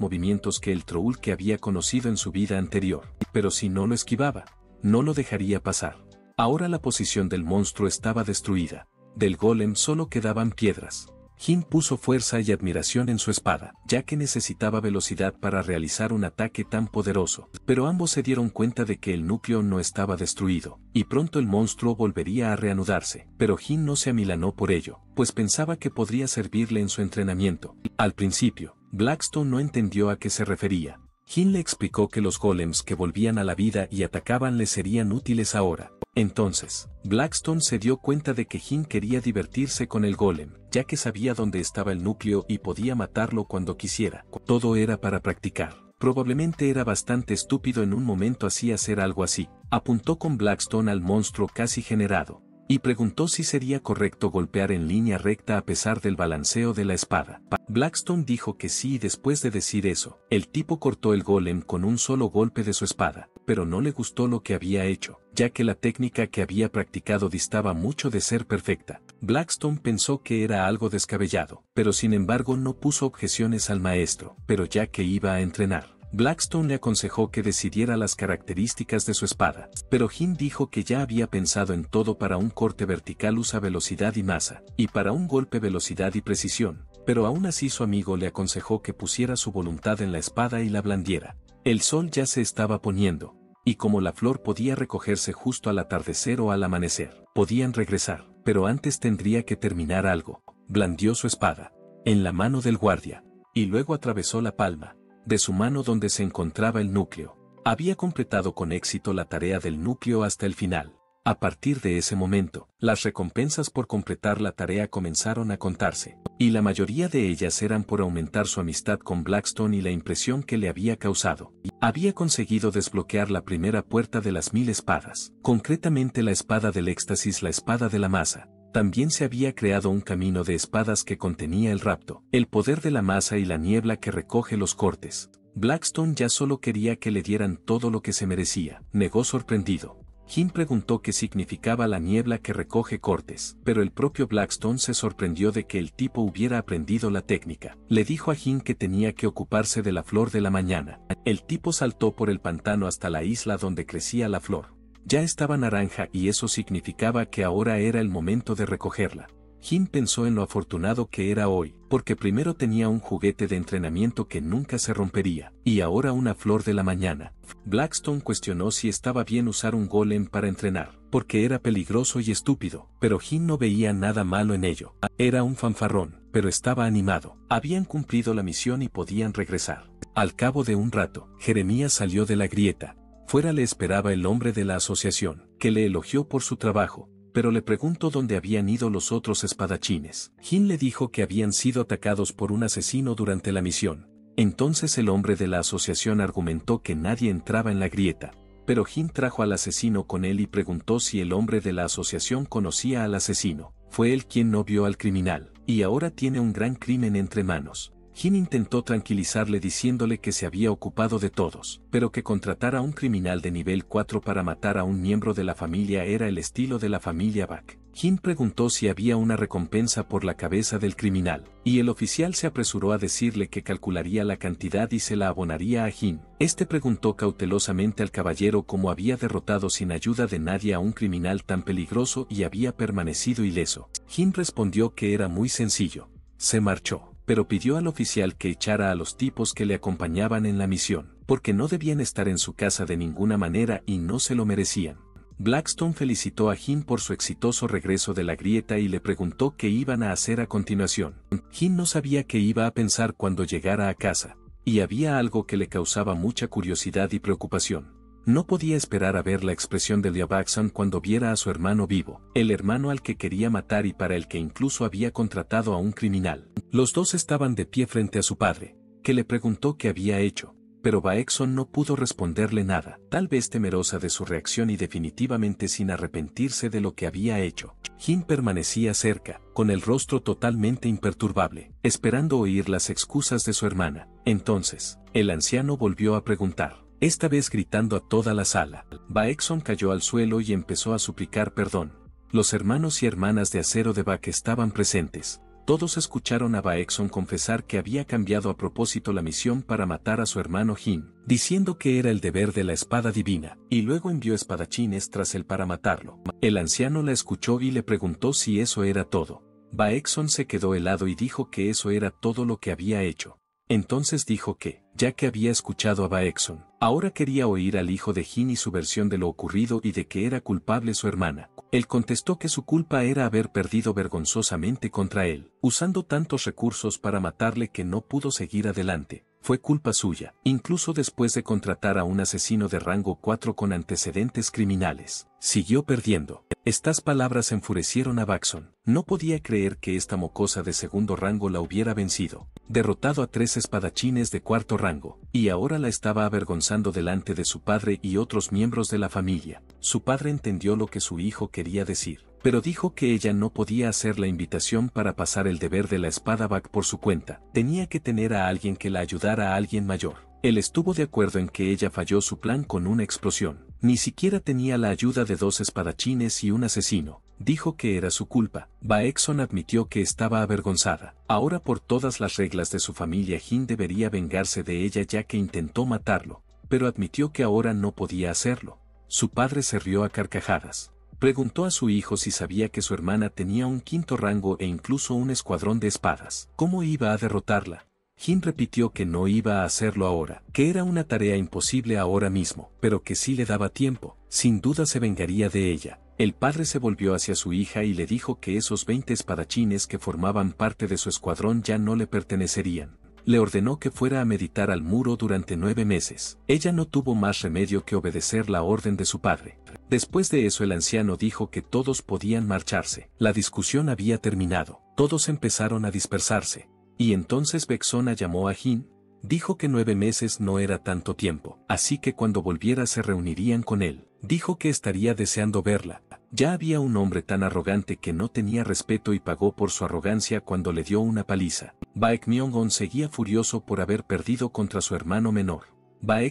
movimientos que el troll que había conocido en su vida anterior, pero si no lo esquivaba, no lo dejaría pasar. Ahora la posición del monstruo estaba destruida. Del golem solo quedaban piedras. Jin puso fuerza y admiración en su espada, ya que necesitaba velocidad para realizar un ataque tan poderoso, pero ambos se dieron cuenta de que el núcleo no estaba destruido, y pronto el monstruo volvería a reanudarse, pero Jin no se amilanó por ello, pues pensaba que podría servirle en su entrenamiento. Al principio, Blackstone no entendió a qué se refería. Jin le explicó que los golems que volvían a la vida y atacaban le serían útiles ahora, entonces, Blackstone se dio cuenta de que Jim quería divertirse con el golem, ya que sabía dónde estaba el núcleo y podía matarlo cuando quisiera. Todo era para practicar. Probablemente era bastante estúpido en un momento así hacer algo así. Apuntó con Blackstone al monstruo casi generado, y preguntó si sería correcto golpear en línea recta a pesar del balanceo de la espada. Blackstone dijo que sí y después de decir eso, el tipo cortó el golem con un solo golpe de su espada pero no le gustó lo que había hecho, ya que la técnica que había practicado distaba mucho de ser perfecta. Blackstone pensó que era algo descabellado, pero sin embargo no puso objeciones al maestro, pero ya que iba a entrenar. Blackstone le aconsejó que decidiera las características de su espada, pero Hin dijo que ya había pensado en todo para un corte vertical usa velocidad y masa, y para un golpe velocidad y precisión, pero aún así su amigo le aconsejó que pusiera su voluntad en la espada y la blandiera, el sol ya se estaba poniendo, y como la flor podía recogerse justo al atardecer o al amanecer, podían regresar, pero antes tendría que terminar algo. Blandió su espada, en la mano del guardia, y luego atravesó la palma, de su mano donde se encontraba el núcleo. Había completado con éxito la tarea del núcleo hasta el final. A partir de ese momento, las recompensas por completar la tarea comenzaron a contarse, y la mayoría de ellas eran por aumentar su amistad con Blackstone y la impresión que le había causado. Había conseguido desbloquear la primera puerta de las mil espadas, concretamente la espada del éxtasis, la espada de la masa. También se había creado un camino de espadas que contenía el rapto, el poder de la masa y la niebla que recoge los cortes. Blackstone ya solo quería que le dieran todo lo que se merecía, negó sorprendido. Jim preguntó qué significaba la niebla que recoge cortes, pero el propio Blackstone se sorprendió de que el tipo hubiera aprendido la técnica. Le dijo a Jim que tenía que ocuparse de la flor de la mañana. El tipo saltó por el pantano hasta la isla donde crecía la flor. Ya estaba naranja y eso significaba que ahora era el momento de recogerla. Jim pensó en lo afortunado que era hoy, porque primero tenía un juguete de entrenamiento que nunca se rompería, y ahora una flor de la mañana. Blackstone cuestionó si estaba bien usar un golem para entrenar, porque era peligroso y estúpido, pero Jim no veía nada malo en ello. Era un fanfarrón, pero estaba animado. Habían cumplido la misión y podían regresar. Al cabo de un rato, Jeremías salió de la grieta. Fuera le esperaba el hombre de la asociación, que le elogió por su trabajo, pero le preguntó dónde habían ido los otros espadachines. Jin le dijo que habían sido atacados por un asesino durante la misión. Entonces el hombre de la asociación argumentó que nadie entraba en la grieta, pero Jin trajo al asesino con él y preguntó si el hombre de la asociación conocía al asesino. Fue él quien no vio al criminal, y ahora tiene un gran crimen entre manos. Jin intentó tranquilizarle diciéndole que se había ocupado de todos, pero que contratar a un criminal de nivel 4 para matar a un miembro de la familia era el estilo de la familia Bach. Jin preguntó si había una recompensa por la cabeza del criminal, y el oficial se apresuró a decirle que calcularía la cantidad y se la abonaría a Jin. Este preguntó cautelosamente al caballero cómo había derrotado sin ayuda de nadie a un criminal tan peligroso y había permanecido ileso. Jin respondió que era muy sencillo. Se marchó pero pidió al oficial que echara a los tipos que le acompañaban en la misión, porque no debían estar en su casa de ninguna manera y no se lo merecían. Blackstone felicitó a Jim por su exitoso regreso de la grieta y le preguntó qué iban a hacer a continuación. Jim no sabía qué iba a pensar cuando llegara a casa, y había algo que le causaba mucha curiosidad y preocupación. No podía esperar a ver la expresión de Lia cuando viera a su hermano vivo, el hermano al que quería matar y para el que incluso había contratado a un criminal. Los dos estaban de pie frente a su padre, que le preguntó qué había hecho, pero Baxon no pudo responderle nada, tal vez temerosa de su reacción y definitivamente sin arrepentirse de lo que había hecho. Jin permanecía cerca, con el rostro totalmente imperturbable, esperando oír las excusas de su hermana. Entonces, el anciano volvió a preguntar esta vez gritando a toda la sala. Baekson cayó al suelo y empezó a suplicar perdón. Los hermanos y hermanas de acero de Bak estaban presentes. Todos escucharon a Baekson confesar que había cambiado a propósito la misión para matar a su hermano Jin, diciendo que era el deber de la espada divina, y luego envió espadachines tras él para matarlo. El anciano la escuchó y le preguntó si eso era todo. Baekson se quedó helado y dijo que eso era todo lo que había hecho. Entonces dijo que, ya que había escuchado a Baexon, ahora quería oír al hijo de Ginny y su versión de lo ocurrido y de que era culpable su hermana. Él contestó que su culpa era haber perdido vergonzosamente contra él, usando tantos recursos para matarle que no pudo seguir adelante, fue culpa suya, incluso después de contratar a un asesino de rango 4 con antecedentes criminales. Siguió perdiendo. Estas palabras enfurecieron a Baxon. No podía creer que esta mocosa de segundo rango la hubiera vencido, derrotado a tres espadachines de cuarto rango, y ahora la estaba avergonzando delante de su padre y otros miembros de la familia. Su padre entendió lo que su hijo quería decir pero dijo que ella no podía hacer la invitación para pasar el deber de la espada back por su cuenta, tenía que tener a alguien que la ayudara a alguien mayor. Él estuvo de acuerdo en que ella falló su plan con una explosión. Ni siquiera tenía la ayuda de dos espadachines y un asesino. Dijo que era su culpa. Baexon admitió que estaba avergonzada. Ahora por todas las reglas de su familia, Jin debería vengarse de ella ya que intentó matarlo, pero admitió que ahora no podía hacerlo. Su padre se rió a carcajadas. Preguntó a su hijo si sabía que su hermana tenía un quinto rango e incluso un escuadrón de espadas. ¿Cómo iba a derrotarla? Jin repitió que no iba a hacerlo ahora, que era una tarea imposible ahora mismo, pero que sí le daba tiempo, sin duda se vengaría de ella. El padre se volvió hacia su hija y le dijo que esos 20 espadachines que formaban parte de su escuadrón ya no le pertenecerían le ordenó que fuera a meditar al muro durante nueve meses. Ella no tuvo más remedio que obedecer la orden de su padre. Después de eso el anciano dijo que todos podían marcharse. La discusión había terminado. Todos empezaron a dispersarse. Y entonces Bexona llamó a Jin, dijo que nueve meses no era tanto tiempo, así que cuando volviera se reunirían con él. Dijo que estaría deseando verla, ya había un hombre tan arrogante que no tenía respeto y pagó por su arrogancia cuando le dio una paliza. Baek myong seguía furioso por haber perdido contra su hermano menor.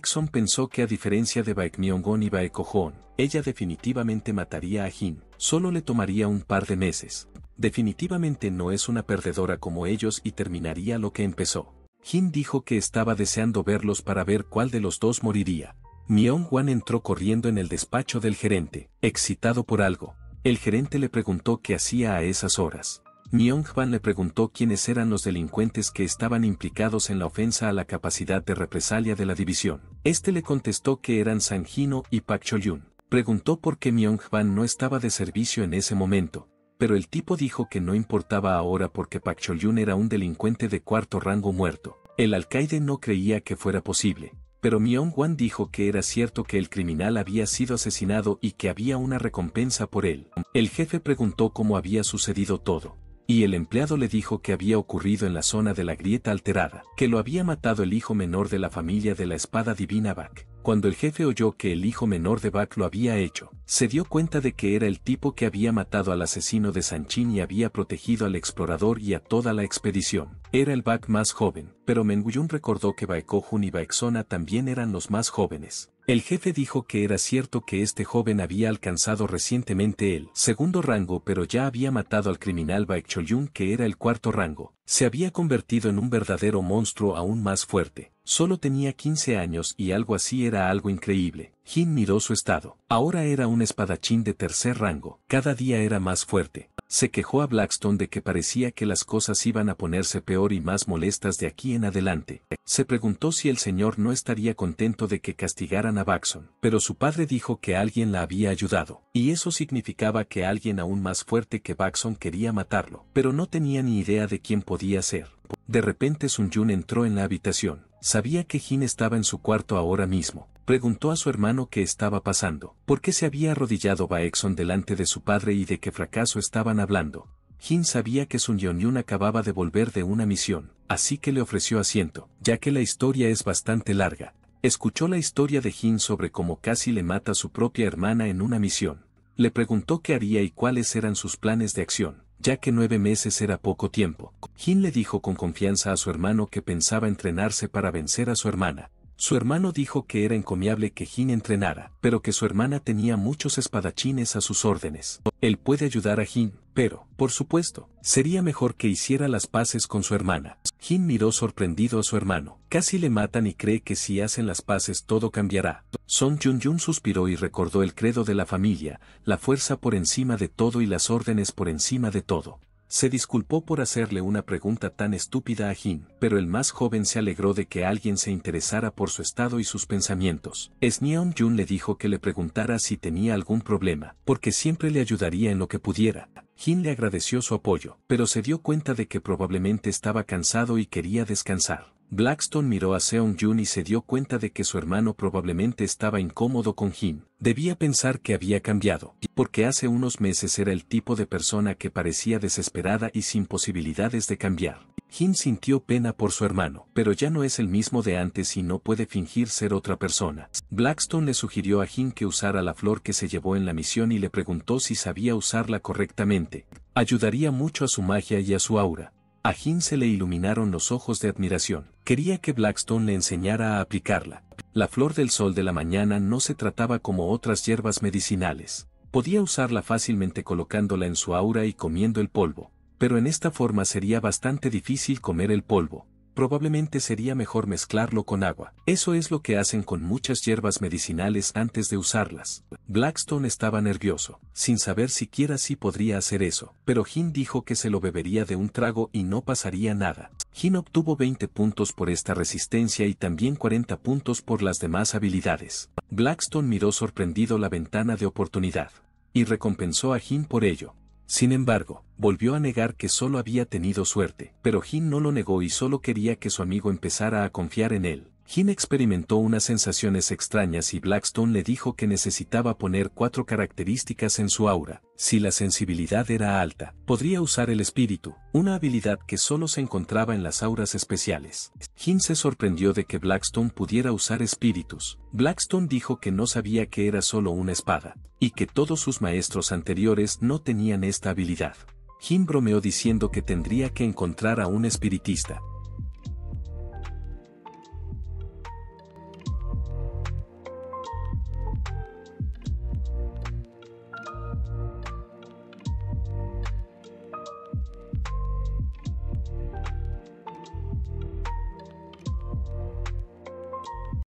Son pensó que a diferencia de Baek myong y Baek Ojon, ella definitivamente mataría a Jin. Solo le tomaría un par de meses. Definitivamente no es una perdedora como ellos y terminaría lo que empezó. Jin dijo que estaba deseando verlos para ver cuál de los dos moriría. Myung Juan entró corriendo en el despacho del gerente, excitado por algo. El gerente le preguntó qué hacía a esas horas. Myung Hwan le preguntó quiénes eran los delincuentes que estaban implicados en la ofensa a la capacidad de represalia de la división. Este le contestó que eran Hino y Pak Yun. Preguntó por qué Myung Hwan no estaba de servicio en ese momento, pero el tipo dijo que no importaba ahora porque Pak Yun era un delincuente de cuarto rango muerto. El alcaide no creía que fuera posible, pero Mion Wan dijo que era cierto que el criminal había sido asesinado y que había una recompensa por él. El jefe preguntó cómo había sucedido todo. Y el empleado le dijo que había ocurrido en la zona de la grieta alterada, que lo había matado el hijo menor de la familia de la espada divina Bak. Cuando el jefe oyó que el hijo menor de Bak lo había hecho, se dio cuenta de que era el tipo que había matado al asesino de Sanchin y había protegido al explorador y a toda la expedición. Era el Bak más joven, pero Menguyun recordó que Baekojun y Baeksona también eran los más jóvenes. El jefe dijo que era cierto que este joven había alcanzado recientemente el segundo rango pero ya había matado al criminal Baekcholyun que era el cuarto rango. Se había convertido en un verdadero monstruo aún más fuerte. Solo tenía 15 años y algo así era algo increíble. Jin miró su estado. Ahora era un espadachín de tercer rango. Cada día era más fuerte. Se quejó a Blackstone de que parecía que las cosas iban a ponerse peor y más molestas de aquí en adelante. Se preguntó si el señor no estaría contento de que castigaran a Baxon, pero su padre dijo que alguien la había ayudado, y eso significaba que alguien aún más fuerte que Baxon quería matarlo, pero no tenía ni idea de quién podía ser. De repente Sun Yun entró en la habitación. Sabía que Jin estaba en su cuarto ahora mismo, preguntó a su hermano qué estaba pasando, por qué se había arrodillado Baxon delante de su padre y de qué fracaso estaban hablando. Jin sabía que Sun Yun acababa de volver de una misión, así que le ofreció asiento, ya que la historia es bastante larga. Escuchó la historia de Jin sobre cómo casi le mata a su propia hermana en una misión. Le preguntó qué haría y cuáles eran sus planes de acción, ya que nueve meses era poco tiempo. Jin le dijo con confianza a su hermano que pensaba entrenarse para vencer a su hermana, su hermano dijo que era encomiable que Jin entrenara, pero que su hermana tenía muchos espadachines a sus órdenes. Él puede ayudar a Jin, pero, por supuesto, sería mejor que hiciera las paces con su hermana. Jin miró sorprendido a su hermano. Casi le matan y cree que si hacen las paces todo cambiará. Son Jun-Jun suspiró y recordó el credo de la familia, la fuerza por encima de todo y las órdenes por encima de todo. Se disculpó por hacerle una pregunta tan estúpida a Jin, pero el más joven se alegró de que alguien se interesara por su estado y sus pensamientos. Sneon Jun le dijo que le preguntara si tenía algún problema, porque siempre le ayudaría en lo que pudiera. Jin le agradeció su apoyo, pero se dio cuenta de que probablemente estaba cansado y quería descansar. Blackstone miró a Seong-jun y se dio cuenta de que su hermano probablemente estaba incómodo con Jin. Debía pensar que había cambiado, porque hace unos meses era el tipo de persona que parecía desesperada y sin posibilidades de cambiar. Jin sintió pena por su hermano, pero ya no es el mismo de antes y no puede fingir ser otra persona. Blackstone le sugirió a Jin que usara la flor que se llevó en la misión y le preguntó si sabía usarla correctamente. Ayudaría mucho a su magia y a su aura. A Jin se le iluminaron los ojos de admiración. Quería que Blackstone le enseñara a aplicarla. La flor del sol de la mañana no se trataba como otras hierbas medicinales. Podía usarla fácilmente colocándola en su aura y comiendo el polvo. Pero en esta forma sería bastante difícil comer el polvo probablemente sería mejor mezclarlo con agua. Eso es lo que hacen con muchas hierbas medicinales antes de usarlas. Blackstone estaba nervioso, sin saber siquiera si podría hacer eso, pero Jin dijo que se lo bebería de un trago y no pasaría nada. Jin obtuvo 20 puntos por esta resistencia y también 40 puntos por las demás habilidades. Blackstone miró sorprendido la ventana de oportunidad y recompensó a Jin por ello. Sin embargo, volvió a negar que solo había tenido suerte, pero Jin no lo negó y solo quería que su amigo empezara a confiar en él. Jim experimentó unas sensaciones extrañas y Blackstone le dijo que necesitaba poner cuatro características en su aura. Si la sensibilidad era alta, podría usar el espíritu, una habilidad que solo se encontraba en las auras especiales. Jim se sorprendió de que Blackstone pudiera usar espíritus. Blackstone dijo que no sabía que era solo una espada, y que todos sus maestros anteriores no tenían esta habilidad. Jim bromeó diciendo que tendría que encontrar a un espiritista.